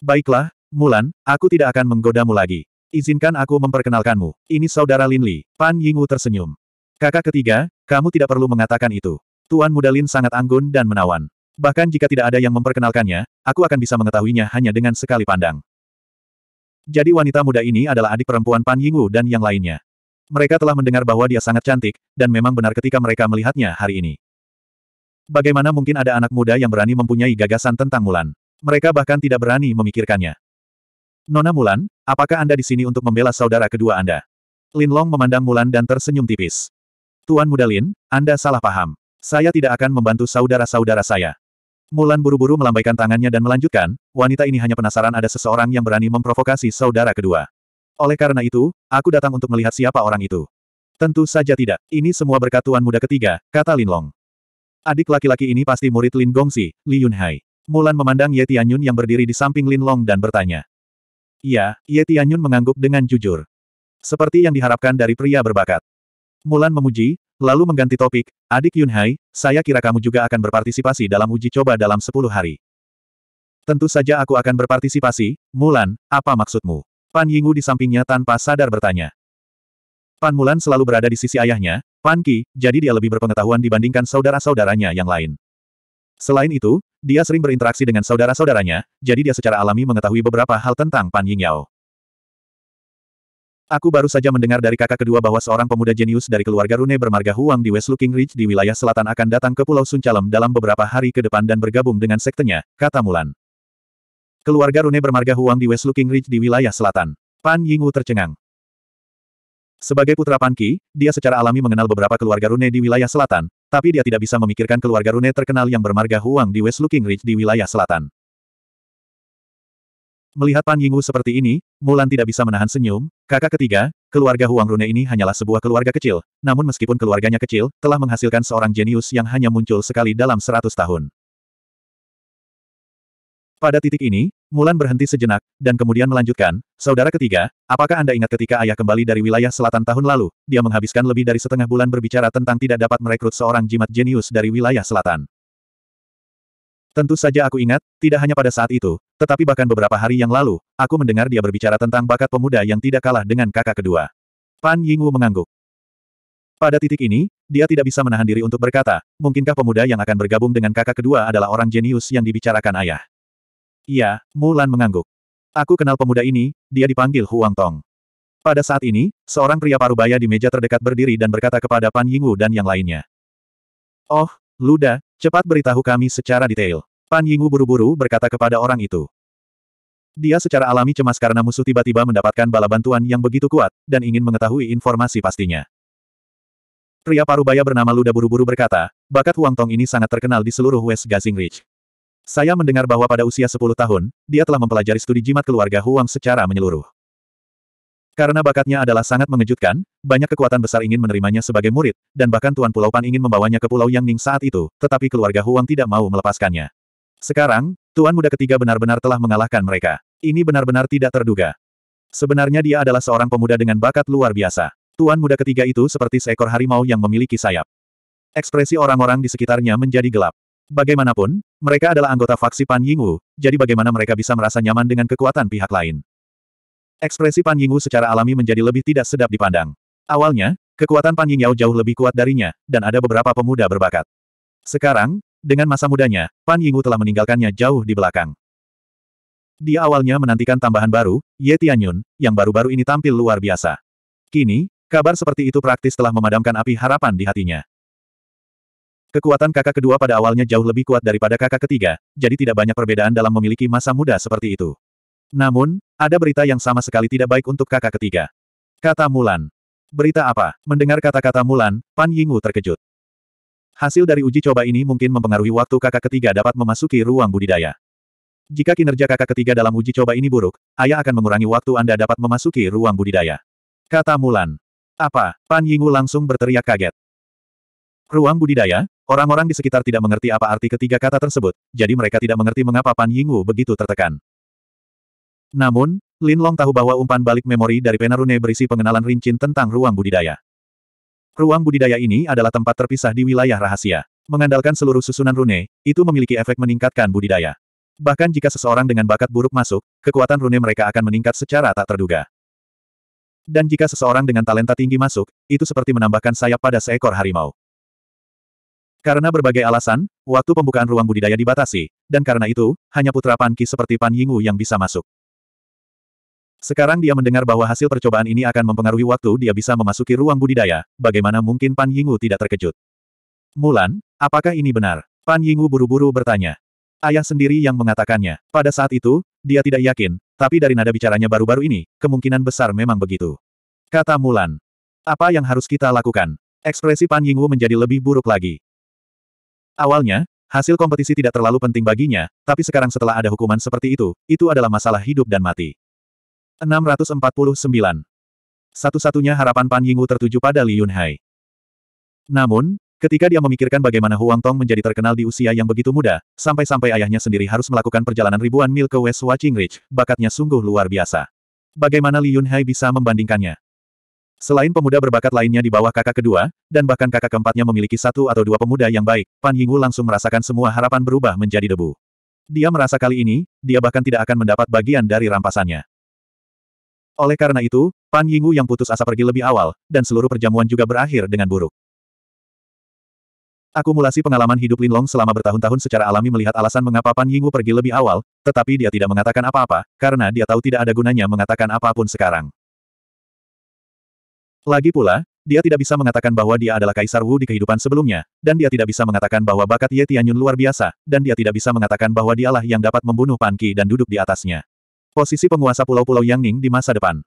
Speaker 1: Baiklah, Mulan, aku tidak akan menggodamu lagi. Izinkan aku memperkenalkanmu. Ini saudara Lin Li. Pan Yingwu tersenyum. Kakak ketiga, kamu tidak perlu mengatakan itu. Tuan muda Lin sangat anggun dan menawan. Bahkan jika tidak ada yang memperkenalkannya, aku akan bisa mengetahuinya hanya dengan sekali pandang. Jadi wanita muda ini adalah adik perempuan Pan Yingwu dan yang lainnya. Mereka telah mendengar bahwa dia sangat cantik, dan memang benar ketika mereka melihatnya hari ini. Bagaimana mungkin ada anak muda yang berani mempunyai gagasan tentang Mulan? Mereka bahkan tidak berani memikirkannya. Nona Mulan, apakah Anda di sini untuk membela saudara kedua Anda? Lin Long memandang Mulan dan tersenyum tipis. Tuan Muda Lin, Anda salah paham. Saya tidak akan membantu saudara-saudara saya. Mulan buru-buru melambaikan tangannya dan melanjutkan, wanita ini hanya penasaran ada seseorang yang berani memprovokasi saudara kedua. Oleh karena itu, aku datang untuk melihat siapa orang itu. Tentu saja tidak, ini semua berkat Tuan Muda ketiga, kata Lin Long. Adik laki-laki ini pasti murid Lin Gongsi, Li Yunhai. Mulan memandang Ye Tianyun yang berdiri di samping Lin Long dan bertanya. Ya, Ye Tianyun mengangguk dengan jujur. Seperti yang diharapkan dari pria berbakat. Mulan memuji, lalu mengganti topik, adik Yunhai, saya kira kamu juga akan berpartisipasi dalam uji coba dalam 10 hari. Tentu saja aku akan berpartisipasi, Mulan, apa maksudmu? Pan Yingu di sampingnya tanpa sadar bertanya. Pan Mulan selalu berada di sisi ayahnya, Pan Ki, jadi dia lebih berpengetahuan dibandingkan saudara-saudaranya yang lain. Selain itu, dia sering berinteraksi dengan saudara-saudaranya, jadi dia secara alami mengetahui beberapa hal tentang Pan Yingyao. Aku baru saja mendengar dari kakak kedua bahwa seorang pemuda jenius dari keluarga Rune bermarga Huang di West Looking Ridge di wilayah selatan akan datang ke Pulau Suncalem dalam beberapa hari ke depan dan bergabung dengan sektenya, kata Mulan. Keluarga Rune bermarga Huang di West Looking Ridge di wilayah selatan. Pan Yingwu tercengang. Sebagai putra Panki, dia secara alami mengenal beberapa keluarga Rune di wilayah selatan, tapi dia tidak bisa memikirkan keluarga Rune terkenal yang bermarga Huang di West Looking Ridge di wilayah selatan. Melihat Pan Yingwu seperti ini, Mulan tidak bisa menahan senyum, kakak ketiga, keluarga Huang Rune ini hanyalah sebuah keluarga kecil, namun meskipun keluarganya kecil, telah menghasilkan seorang jenius yang hanya muncul sekali dalam seratus tahun. Pada titik ini, Mulan berhenti sejenak, dan kemudian melanjutkan, Saudara ketiga, apakah Anda ingat ketika ayah kembali dari wilayah selatan tahun lalu, dia menghabiskan lebih dari setengah bulan berbicara tentang tidak dapat merekrut seorang jimat jenius dari wilayah selatan. Tentu saja aku ingat, tidak hanya pada saat itu, tetapi bahkan beberapa hari yang lalu, aku mendengar dia berbicara tentang bakat pemuda yang tidak kalah dengan kakak kedua. Pan Yingwu mengangguk. Pada titik ini, dia tidak bisa menahan diri untuk berkata, mungkinkah pemuda yang akan bergabung dengan kakak kedua adalah orang jenius yang dibicarakan ayah. Iya, Mulan mengangguk. Aku kenal pemuda ini, dia dipanggil Huang Tong. Pada saat ini, seorang pria parubaya di meja terdekat berdiri dan berkata kepada Pan Yingwu dan yang lainnya. Oh, Luda, cepat beritahu kami secara detail. Pan Yingwu buru-buru berkata kepada orang itu. Dia secara alami cemas karena musuh tiba-tiba mendapatkan bala bantuan yang begitu kuat, dan ingin mengetahui informasi pastinya. Pria parubaya bernama Luda buru-buru berkata, bakat Huang Tong ini sangat terkenal di seluruh West Gazing Ridge. Saya mendengar bahwa pada usia 10 tahun, dia telah mempelajari studi jimat keluarga Huang secara menyeluruh. Karena bakatnya adalah sangat mengejutkan, banyak kekuatan besar ingin menerimanya sebagai murid, dan bahkan Tuan Pulau Pan ingin membawanya ke Pulau Yang Ning saat itu, tetapi keluarga Huang tidak mau melepaskannya. Sekarang, Tuan Muda ketiga benar-benar telah mengalahkan mereka. Ini benar-benar tidak terduga. Sebenarnya dia adalah seorang pemuda dengan bakat luar biasa. Tuan Muda ketiga itu seperti seekor harimau yang memiliki sayap. Ekspresi orang-orang di sekitarnya menjadi gelap. Bagaimanapun, mereka adalah anggota faksi Pan Yingwu, jadi bagaimana mereka bisa merasa nyaman dengan kekuatan pihak lain? Ekspresi Pan Yingwu secara alami menjadi lebih tidak sedap dipandang. Awalnya, kekuatan Pan Yingyao jauh lebih kuat darinya, dan ada beberapa pemuda berbakat. Sekarang, dengan masa mudanya, Pan Yingwu telah meninggalkannya jauh di belakang. Dia awalnya menantikan tambahan baru, Ye Tianyun, yang baru-baru ini tampil luar biasa. Kini, kabar seperti itu praktis telah memadamkan api harapan di hatinya. Kekuatan kakak kedua pada awalnya jauh lebih kuat daripada kakak ketiga, jadi tidak banyak perbedaan dalam memiliki masa muda seperti itu. Namun, ada berita yang sama sekali tidak baik untuk kakak ketiga. Kata Mulan. Berita apa? Mendengar kata-kata Mulan, Pan Yingwu terkejut. Hasil dari uji coba ini mungkin mempengaruhi waktu kakak ketiga dapat memasuki ruang budidaya. Jika kinerja kakak ketiga dalam uji coba ini buruk, ayah akan mengurangi waktu Anda dapat memasuki ruang budidaya. Kata Mulan. Apa? Pan Yingwu langsung berteriak kaget. Ruang budidaya, orang-orang di sekitar tidak mengerti apa arti ketiga kata tersebut, jadi mereka tidak mengerti mengapa Pan Yingwu begitu tertekan. Namun, Lin Long tahu bahwa umpan balik memori dari Penarune berisi pengenalan rincin tentang ruang budidaya. Ruang budidaya ini adalah tempat terpisah di wilayah rahasia. Mengandalkan seluruh susunan rune, itu memiliki efek meningkatkan budidaya. Bahkan jika seseorang dengan bakat buruk masuk, kekuatan rune mereka akan meningkat secara tak terduga. Dan jika seseorang dengan talenta tinggi masuk, itu seperti menambahkan sayap pada seekor harimau. Karena berbagai alasan, waktu pembukaan ruang budidaya dibatasi, dan karena itu, hanya putra Panki seperti Pan Yingwu yang bisa masuk. Sekarang dia mendengar bahwa hasil percobaan ini akan mempengaruhi waktu dia bisa memasuki ruang budidaya, bagaimana mungkin Pan Yingwu tidak terkejut? Mulan, apakah ini benar? Pan Yingwu buru-buru bertanya. Ayah sendiri yang mengatakannya. Pada saat itu, dia tidak yakin, tapi dari nada bicaranya baru-baru ini, kemungkinan besar memang begitu. Kata Mulan. Apa yang harus kita lakukan? Ekspresi Pan Yingwu menjadi lebih buruk lagi. Awalnya, hasil kompetisi tidak terlalu penting baginya, tapi sekarang setelah ada hukuman seperti itu, itu adalah masalah hidup dan mati. 649. Satu-satunya harapan Pan Yingwu tertuju pada Li Yunhai. Namun, ketika dia memikirkan bagaimana Huang Tong menjadi terkenal di usia yang begitu muda, sampai-sampai ayahnya sendiri harus melakukan perjalanan ribuan mil ke West Watching Ridge, bakatnya sungguh luar biasa. Bagaimana Li Yunhai bisa membandingkannya? Selain pemuda berbakat lainnya di bawah kakak kedua, dan bahkan kakak keempatnya memiliki satu atau dua pemuda yang baik, Pan Yingwu langsung merasakan semua harapan berubah menjadi debu. Dia merasa kali ini, dia bahkan tidak akan mendapat bagian dari rampasannya. Oleh karena itu, Pan Yingwu yang putus asa pergi lebih awal, dan seluruh perjamuan juga berakhir dengan buruk. Akumulasi pengalaman hidup Lin Long selama bertahun-tahun secara alami melihat alasan mengapa Pan Yingwu pergi lebih awal, tetapi dia tidak mengatakan apa-apa, karena dia tahu tidak ada gunanya mengatakan apapun sekarang. Lagi pula, dia tidak bisa mengatakan bahwa dia adalah Kaisar Wu di kehidupan sebelumnya, dan dia tidak bisa mengatakan bahwa bakat Ye Tianyun luar biasa, dan dia tidak bisa mengatakan bahwa dialah yang dapat membunuh Pan Qi dan duduk di atasnya. Posisi penguasa pulau-pulau Yang Ning di masa depan.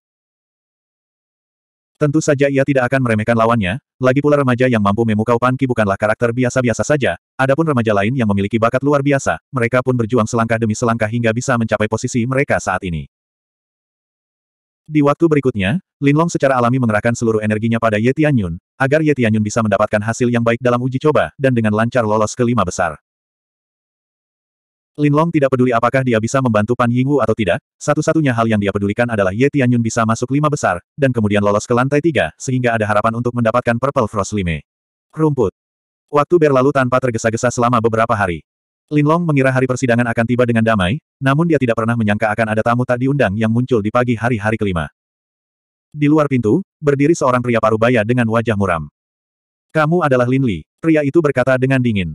Speaker 1: Tentu saja ia tidak akan meremehkan lawannya, lagi pula remaja yang mampu memukau Pan Qi bukanlah karakter biasa-biasa saja, adapun remaja lain yang memiliki bakat luar biasa, mereka pun berjuang selangkah demi selangkah hingga bisa mencapai posisi mereka saat ini. Di waktu berikutnya, Linlong secara alami mengerahkan seluruh energinya pada Ye Tianyun, agar Ye Tianyun bisa mendapatkan hasil yang baik dalam uji coba, dan dengan lancar lolos ke lima besar. Linlong tidak peduli apakah dia bisa membantu Pan Yingwu atau tidak, satu-satunya hal yang dia pedulikan adalah Ye Tianyun bisa masuk lima besar, dan kemudian lolos ke lantai tiga, sehingga ada harapan untuk mendapatkan Purple Frost Lime. Rumput. Waktu berlalu tanpa tergesa-gesa selama beberapa hari. Linlong mengira hari persidangan akan tiba dengan damai, namun dia tidak pernah menyangka akan ada tamu tak diundang yang muncul di pagi hari hari kelima. Di luar pintu, berdiri seorang pria parubaya dengan wajah muram. Kamu adalah Lin Li, pria itu berkata dengan dingin.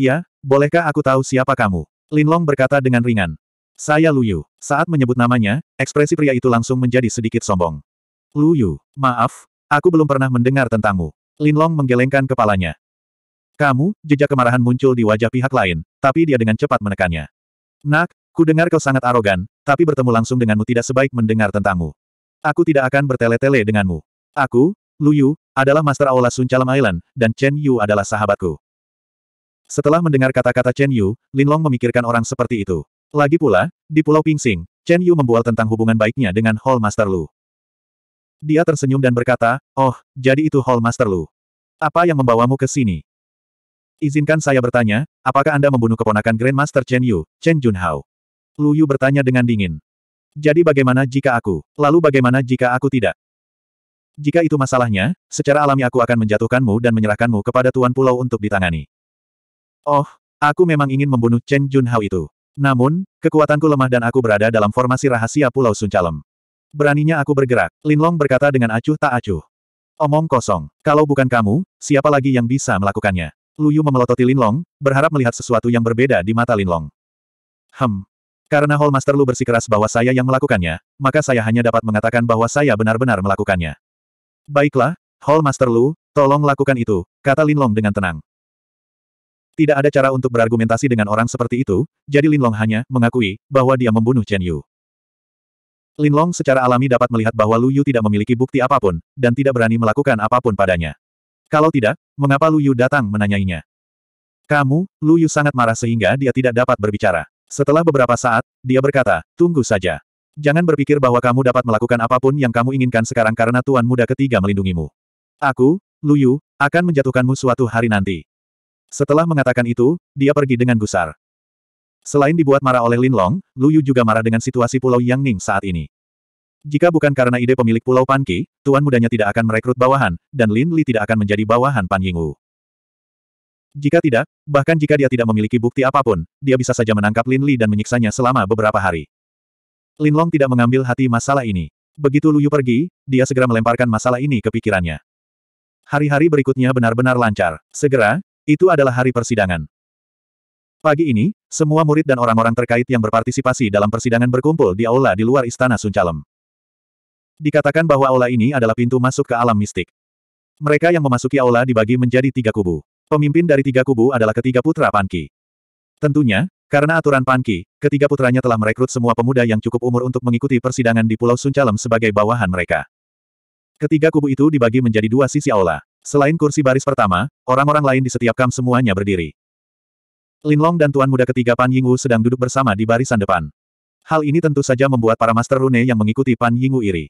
Speaker 1: Iya, bolehkah aku tahu siapa kamu? Linlong berkata dengan ringan. Saya Lu Yu. Saat menyebut namanya, ekspresi pria itu langsung menjadi sedikit sombong. Lu Yu, maaf, aku belum pernah mendengar tentangmu. Linlong menggelengkan kepalanya. Kamu, jejak kemarahan muncul di wajah pihak lain, tapi dia dengan cepat menekannya. Nak, ku dengar kau sangat arogan, tapi bertemu langsung denganmu tidak sebaik mendengar tentangmu. Aku tidak akan bertele-tele denganmu. Aku, Lu Yu, adalah Master Aula Sun Chalam Island, dan Chen Yu adalah sahabatku. Setelah mendengar kata-kata Chen Yu, Lin Long memikirkan orang seperti itu. Lagi pula, di Pulau Pingsing, Chen Yu membual tentang hubungan baiknya dengan Hall Master Lu. Dia tersenyum dan berkata, Oh, jadi itu Hall Master Lu. Apa yang membawamu ke sini? Izinkan saya bertanya, apakah Anda membunuh keponakan Grandmaster Chen Yu, Chen Junhao? Lu Yu bertanya dengan dingin. Jadi bagaimana jika aku? Lalu bagaimana jika aku tidak? Jika itu masalahnya, secara alami aku akan menjatuhkanmu dan menyerahkanmu kepada Tuan Pulau untuk ditangani. Oh, aku memang ingin membunuh Chen Junhao itu. Namun, kekuatanku lemah dan aku berada dalam formasi rahasia Pulau Sun Suncalem. Beraninya aku bergerak, Lin Long berkata dengan acuh tak acuh. Omong kosong, kalau bukan kamu, siapa lagi yang bisa melakukannya? Luyu memelototi Lin Long, berharap melihat sesuatu yang berbeda di mata Lin Long. Hem. Karena Hall Master Lu bersikeras bahwa saya yang melakukannya, maka saya hanya dapat mengatakan bahwa saya benar-benar melakukannya. Baiklah, Hall Master Lu, tolong lakukan itu, kata Lin Long dengan tenang. Tidak ada cara untuk berargumentasi dengan orang seperti itu, jadi Lin Long hanya mengakui bahwa dia membunuh Chen Yu. Lin Long secara alami dapat melihat bahwa Lu Yu tidak memiliki bukti apapun, dan tidak berani melakukan apapun padanya. Kalau tidak, mengapa Lu Yu datang menanyainya? Kamu, Lu Yu sangat marah sehingga dia tidak dapat berbicara. Setelah beberapa saat, dia berkata, tunggu saja. Jangan berpikir bahwa kamu dapat melakukan apapun yang kamu inginkan sekarang karena Tuan Muda ketiga melindungimu. Aku, Lu Yu, akan menjatuhkanmu suatu hari nanti. Setelah mengatakan itu, dia pergi dengan gusar. Selain dibuat marah oleh Lin Long, Lu Yu juga marah dengan situasi Pulau Yang Ning saat ini. Jika bukan karena ide pemilik Pulau Panki, tuan mudanya tidak akan merekrut bawahan, dan Lin Li tidak akan menjadi bawahan Pan Yingwu. Jika tidak, bahkan jika dia tidak memiliki bukti apapun, dia bisa saja menangkap Lin Li dan menyiksanya selama beberapa hari. Lin Long tidak mengambil hati masalah ini. Begitu Lu Yu pergi, dia segera melemparkan masalah ini ke pikirannya. Hari-hari berikutnya benar-benar lancar. Segera, itu adalah hari persidangan. Pagi ini, semua murid dan orang-orang terkait yang berpartisipasi dalam persidangan berkumpul di aula di luar Istana Suncalem. Dikatakan bahwa aula ini adalah pintu masuk ke alam mistik. Mereka yang memasuki aula dibagi menjadi tiga kubu. Pemimpin dari tiga kubu adalah ketiga putra Panki. Tentunya, karena aturan Panki, ketiga putranya telah merekrut semua pemuda yang cukup umur untuk mengikuti persidangan di Pulau Suncalem sebagai bawahan mereka. Ketiga kubu itu dibagi menjadi dua sisi aula. Selain kursi baris pertama, orang-orang lain di setiap kam semuanya berdiri. Linlong dan tuan muda ketiga Pan Yingwu sedang duduk bersama di barisan depan. Hal ini tentu saja membuat para master rune yang mengikuti Pan Yingwu iri.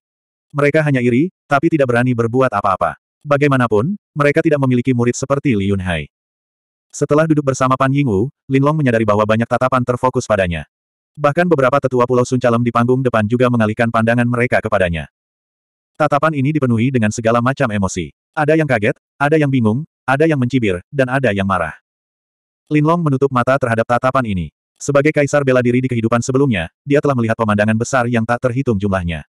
Speaker 1: Mereka hanya iri, tapi tidak berani berbuat apa-apa. Bagaimanapun, mereka tidak memiliki murid seperti Li Yunhai. Setelah duduk bersama Pan Yingwu, Linlong menyadari bahwa banyak tatapan terfokus padanya. Bahkan beberapa tetua Pulau Suncalem di panggung depan juga mengalihkan pandangan mereka kepadanya. Tatapan ini dipenuhi dengan segala macam emosi. Ada yang kaget, ada yang bingung, ada yang mencibir, dan ada yang marah. Linlong menutup mata terhadap tatapan ini. Sebagai kaisar bela diri di kehidupan sebelumnya, dia telah melihat pemandangan besar yang tak terhitung jumlahnya.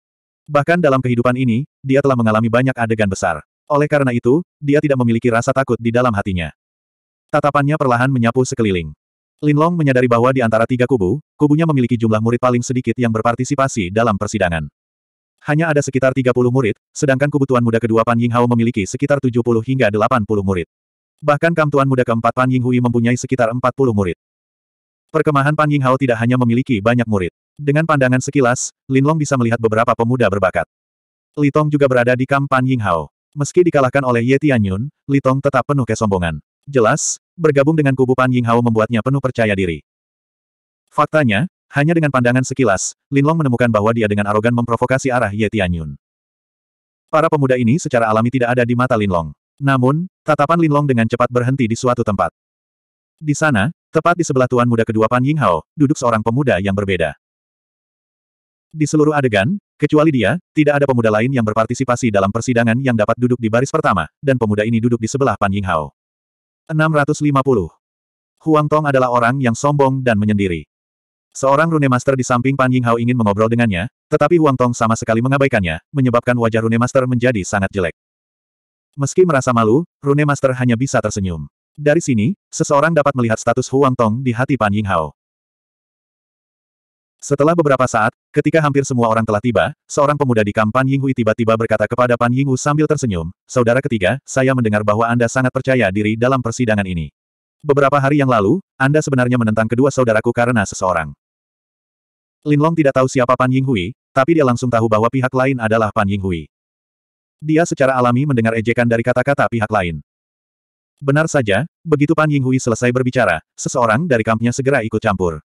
Speaker 1: Bahkan dalam kehidupan ini, dia telah mengalami banyak adegan besar. Oleh karena itu, dia tidak memiliki rasa takut di dalam hatinya. Tatapannya perlahan menyapu sekeliling. Linlong menyadari bahwa di antara tiga kubu, kubunya memiliki jumlah murid paling sedikit yang berpartisipasi dalam persidangan. Hanya ada sekitar 30 murid, sedangkan kubu Tuan Muda kedua Pan Ying Hao memiliki sekitar 70 hingga 80 murid. Bahkan Kam Tuan Muda keempat Pan Ying Hui mempunyai sekitar 40 murid. Perkemahan Pan Ying Hao tidak hanya memiliki banyak murid. Dengan pandangan sekilas, Lin Long bisa melihat beberapa pemuda berbakat. Litong juga berada di kamp Pan Yinghao. Meski dikalahkan oleh Ye Tianyun, Litong tetap penuh kesombongan. Jelas, bergabung dengan kubu Pan Yinghao membuatnya penuh percaya diri. Faktanya, hanya dengan pandangan sekilas, Lin Long menemukan bahwa dia dengan arogan memprovokasi arah Ye Tianyun. Para pemuda ini secara alami tidak ada di mata Lin Long. Namun, tatapan Lin Long dengan cepat berhenti di suatu tempat. Di sana, tepat di sebelah tuan muda kedua Pan Yinghao, duduk seorang pemuda yang berbeda. Di seluruh adegan, kecuali dia, tidak ada pemuda lain yang berpartisipasi dalam persidangan yang dapat duduk di baris pertama, dan pemuda ini duduk di sebelah Pan Yinghao. 650. Huang Tong adalah orang yang sombong dan menyendiri. Seorang rune master di samping Pan Yinghao ingin mengobrol dengannya, tetapi Huang Tong sama sekali mengabaikannya, menyebabkan wajah rune master menjadi sangat jelek. Meski merasa malu, rune master hanya bisa tersenyum. Dari sini, seseorang dapat melihat status Huang Tong di hati Pan Yinghao. Setelah beberapa saat, ketika hampir semua orang telah tiba, seorang pemuda di kamp Pan Yinghui tiba-tiba berkata kepada Pan Yinghu sambil tersenyum, Saudara ketiga, saya mendengar bahwa Anda sangat percaya diri dalam persidangan ini. Beberapa hari yang lalu, Anda sebenarnya menentang kedua saudaraku karena seseorang. Lin Long tidak tahu siapa Pan Yinghui, tapi dia langsung tahu bahwa pihak lain adalah Pan Yinghui. Dia secara alami mendengar ejekan dari kata-kata pihak lain. Benar saja, begitu Pan Yinghui selesai berbicara, seseorang dari kampnya segera ikut campur.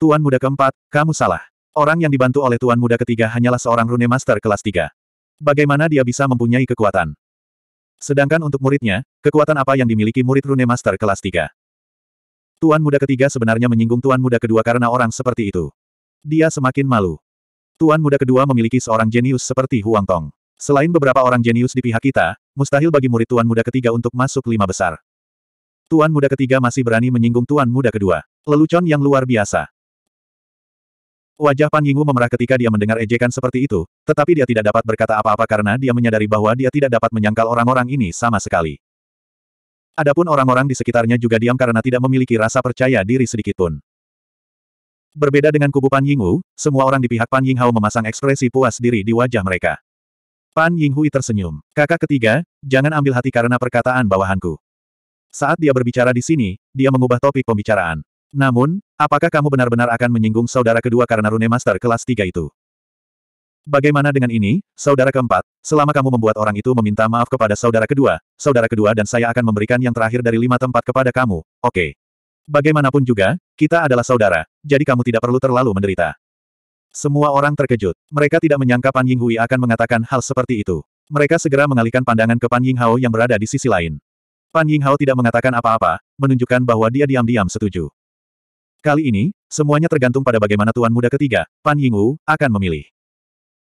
Speaker 1: Tuan Muda keempat, kamu salah. Orang yang dibantu oleh Tuan Muda ketiga hanyalah seorang Rune Master kelas tiga. Bagaimana dia bisa mempunyai kekuatan? Sedangkan untuk muridnya, kekuatan apa yang dimiliki murid Rune Master kelas tiga? Tuan Muda ketiga sebenarnya menyinggung Tuan Muda kedua karena orang seperti itu. Dia semakin malu. Tuan Muda kedua memiliki seorang jenius seperti Huang Tong. Selain beberapa orang jenius di pihak kita, mustahil bagi murid Tuan Muda ketiga untuk masuk lima besar. Tuan Muda ketiga masih berani menyinggung Tuan Muda kedua. Lelucon yang luar biasa. Wajah Pan Yingwu memerah ketika dia mendengar ejekan seperti itu, tetapi dia tidak dapat berkata apa-apa karena dia menyadari bahwa dia tidak dapat menyangkal orang-orang ini sama sekali. Adapun orang-orang di sekitarnya juga diam karena tidak memiliki rasa percaya diri sedikitpun. Berbeda dengan kubu Pan Yingwu, semua orang di pihak Pan Yinghao memasang ekspresi puas diri di wajah mereka. Pan Yinghui tersenyum. Kakak ketiga, jangan ambil hati karena perkataan bawahanku. Saat dia berbicara di sini, dia mengubah topik pembicaraan. Namun, Apakah kamu benar-benar akan menyinggung saudara kedua karena rune master kelas tiga itu? Bagaimana dengan ini, saudara keempat, selama kamu membuat orang itu meminta maaf kepada saudara kedua, saudara kedua dan saya akan memberikan yang terakhir dari lima tempat kepada kamu, oke. Okay. Bagaimanapun juga, kita adalah saudara, jadi kamu tidak perlu terlalu menderita. Semua orang terkejut. Mereka tidak menyangka Pan Ying Hui akan mengatakan hal seperti itu. Mereka segera mengalihkan pandangan ke Pan Ying Hao yang berada di sisi lain. Pan Ying Hao tidak mengatakan apa-apa, menunjukkan bahwa dia diam-diam setuju. Kali ini, semuanya tergantung pada bagaimana tuan muda ketiga, Pan Yingwu, akan memilih.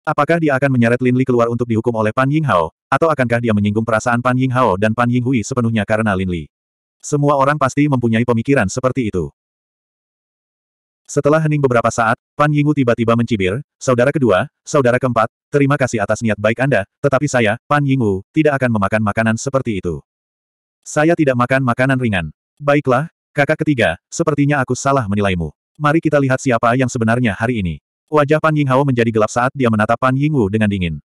Speaker 1: Apakah dia akan menyeret Lin Li keluar untuk dihukum oleh Pan Yinghao, atau akankah dia menyinggung perasaan Pan Yinghao dan Pan Yinghui sepenuhnya karena Lin Li? Semua orang pasti mempunyai pemikiran seperti itu. Setelah hening beberapa saat, Pan Yingwu tiba-tiba mencibir, saudara kedua, saudara keempat, terima kasih atas niat baik Anda, tetapi saya, Pan Yingwu, tidak akan memakan makanan seperti itu. Saya tidak makan makanan ringan. Baiklah, Kakak ketiga, sepertinya aku salah menilaimu. Mari kita lihat siapa yang sebenarnya hari ini. Wajah Pan Yinghao menjadi gelap saat dia menatap Pan Wu dengan dingin.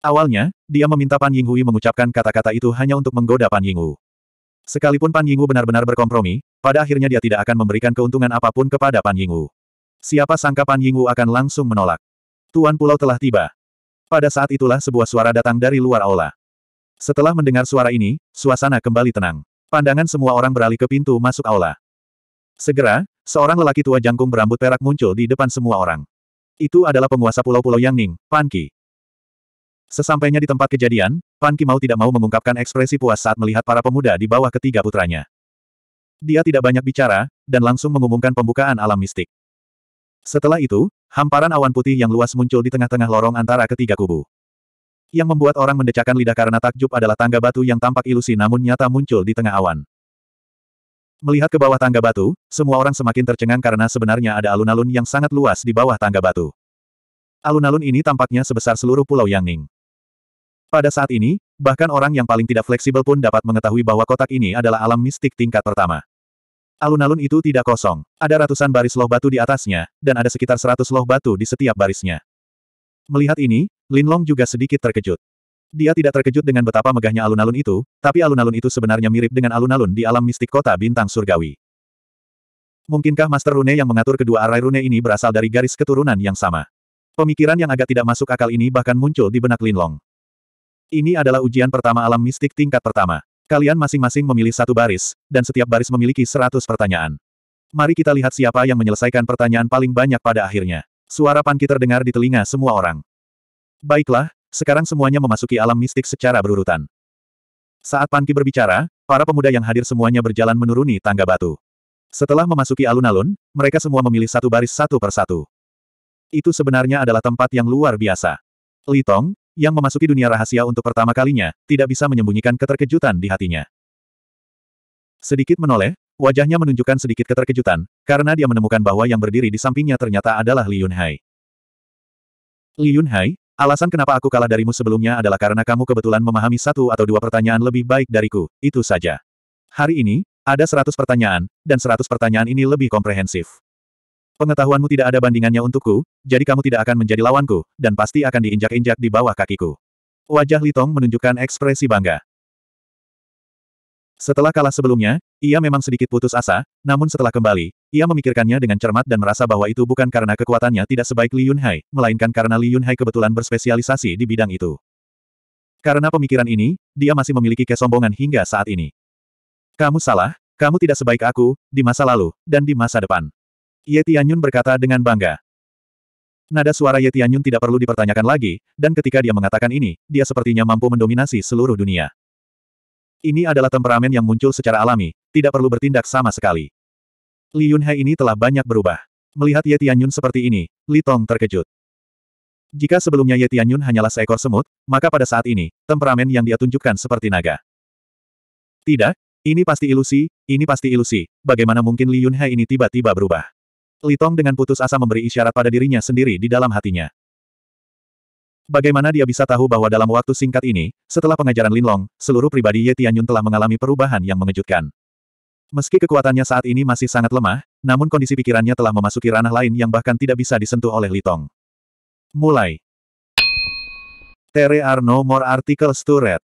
Speaker 1: Awalnya, dia meminta Pan Yinghui mengucapkan kata-kata itu hanya untuk menggoda Pan Wu. Sekalipun Pan Wu benar-benar berkompromi, pada akhirnya dia tidak akan memberikan keuntungan apapun kepada Pan Wu. Siapa sangka Pan Wu akan langsung menolak. Tuan Pulau telah tiba. Pada saat itulah sebuah suara datang dari luar aula. Setelah mendengar suara ini, suasana kembali tenang. Pandangan semua orang beralih ke pintu masuk aula. Segera, seorang lelaki tua jangkung berambut perak muncul di depan semua orang. Itu adalah penguasa pulau-pulau Yang Ning, Pan Ki. Sesampainya di tempat kejadian, Pan Ki mau tidak mau mengungkapkan ekspresi puas saat melihat para pemuda di bawah ketiga putranya. Dia tidak banyak bicara, dan langsung mengumumkan pembukaan alam mistik. Setelah itu, hamparan awan putih yang luas muncul di tengah-tengah lorong antara ketiga kubu. Yang membuat orang mendecakkan lidah karena takjub adalah tangga batu yang tampak ilusi namun nyata muncul di tengah awan. Melihat ke bawah tangga batu, semua orang semakin tercengang karena sebenarnya ada alun-alun yang sangat luas di bawah tangga batu. Alun-alun ini tampaknya sebesar seluruh pulau Yangning. Pada saat ini, bahkan orang yang paling tidak fleksibel pun dapat mengetahui bahwa kotak ini adalah alam mistik tingkat pertama. Alun-alun itu tidak kosong, ada ratusan baris loh batu di atasnya, dan ada sekitar seratus loh batu di setiap barisnya. Melihat ini, Linlong juga sedikit terkejut. Dia tidak terkejut dengan betapa megahnya alun-alun itu, tapi alun-alun itu sebenarnya mirip dengan alun-alun di alam mistik kota bintang surgawi. Mungkinkah Master Rune yang mengatur kedua arai rune ini berasal dari garis keturunan yang sama? Pemikiran yang agak tidak masuk akal ini bahkan muncul di benak Linlong. Ini adalah ujian pertama alam mistik tingkat pertama. Kalian masing-masing memilih satu baris, dan setiap baris memiliki seratus pertanyaan. Mari kita lihat siapa yang menyelesaikan pertanyaan paling banyak pada akhirnya. Suara Panki terdengar di telinga semua orang. Baiklah, sekarang semuanya memasuki alam mistik secara berurutan. Saat Panki berbicara, para pemuda yang hadir semuanya berjalan menuruni tangga batu. Setelah memasuki alun-alun, mereka semua memilih satu baris satu persatu. Itu sebenarnya adalah tempat yang luar biasa. Li Tong, yang memasuki dunia rahasia untuk pertama kalinya, tidak bisa menyembunyikan keterkejutan di hatinya. Sedikit menoleh, wajahnya menunjukkan sedikit keterkejutan, karena dia menemukan bahwa yang berdiri di sampingnya ternyata adalah Li Yunhai. Li Yunhai, Alasan kenapa aku kalah darimu sebelumnya adalah karena kamu kebetulan memahami satu atau dua pertanyaan lebih baik dariku, itu saja. Hari ini, ada seratus pertanyaan, dan seratus pertanyaan ini lebih komprehensif. Pengetahuanmu tidak ada bandingannya untukku, jadi kamu tidak akan menjadi lawanku, dan pasti akan diinjak-injak di bawah kakiku. Wajah Litong menunjukkan ekspresi bangga. Setelah kalah sebelumnya, ia memang sedikit putus asa, namun setelah kembali, ia memikirkannya dengan cermat dan merasa bahwa itu bukan karena kekuatannya tidak sebaik Li Yunhai, melainkan karena Li Yunhai kebetulan berspesialisasi di bidang itu. Karena pemikiran ini, dia masih memiliki kesombongan hingga saat ini. Kamu salah, kamu tidak sebaik aku, di masa lalu, dan di masa depan. Ye Tianyun berkata dengan bangga. Nada suara Ye Tianyun tidak perlu dipertanyakan lagi, dan ketika dia mengatakan ini, dia sepertinya mampu mendominasi seluruh dunia. Ini adalah temperamen yang muncul secara alami, tidak perlu bertindak sama sekali. Li Yunhe ini telah banyak berubah. Melihat Ye Tianyun seperti ini, Li Tong terkejut. Jika sebelumnya Ye Tianyun hanyalah seekor semut, maka pada saat ini, temperamen yang dia tunjukkan seperti naga. Tidak, ini pasti ilusi, ini pasti ilusi, bagaimana mungkin Li Yunhe ini tiba-tiba berubah. Li Tong dengan putus asa memberi isyarat pada dirinya sendiri di dalam hatinya. Bagaimana dia bisa tahu bahwa dalam waktu singkat ini, setelah pengajaran Linlong, seluruh pribadi Ye Tianyun telah mengalami perubahan yang mengejutkan. Meski kekuatannya saat ini masih sangat lemah, namun kondisi pikirannya telah memasuki ranah lain yang bahkan tidak bisa disentuh oleh Litong. Mulai. Tere Arno more articles to read.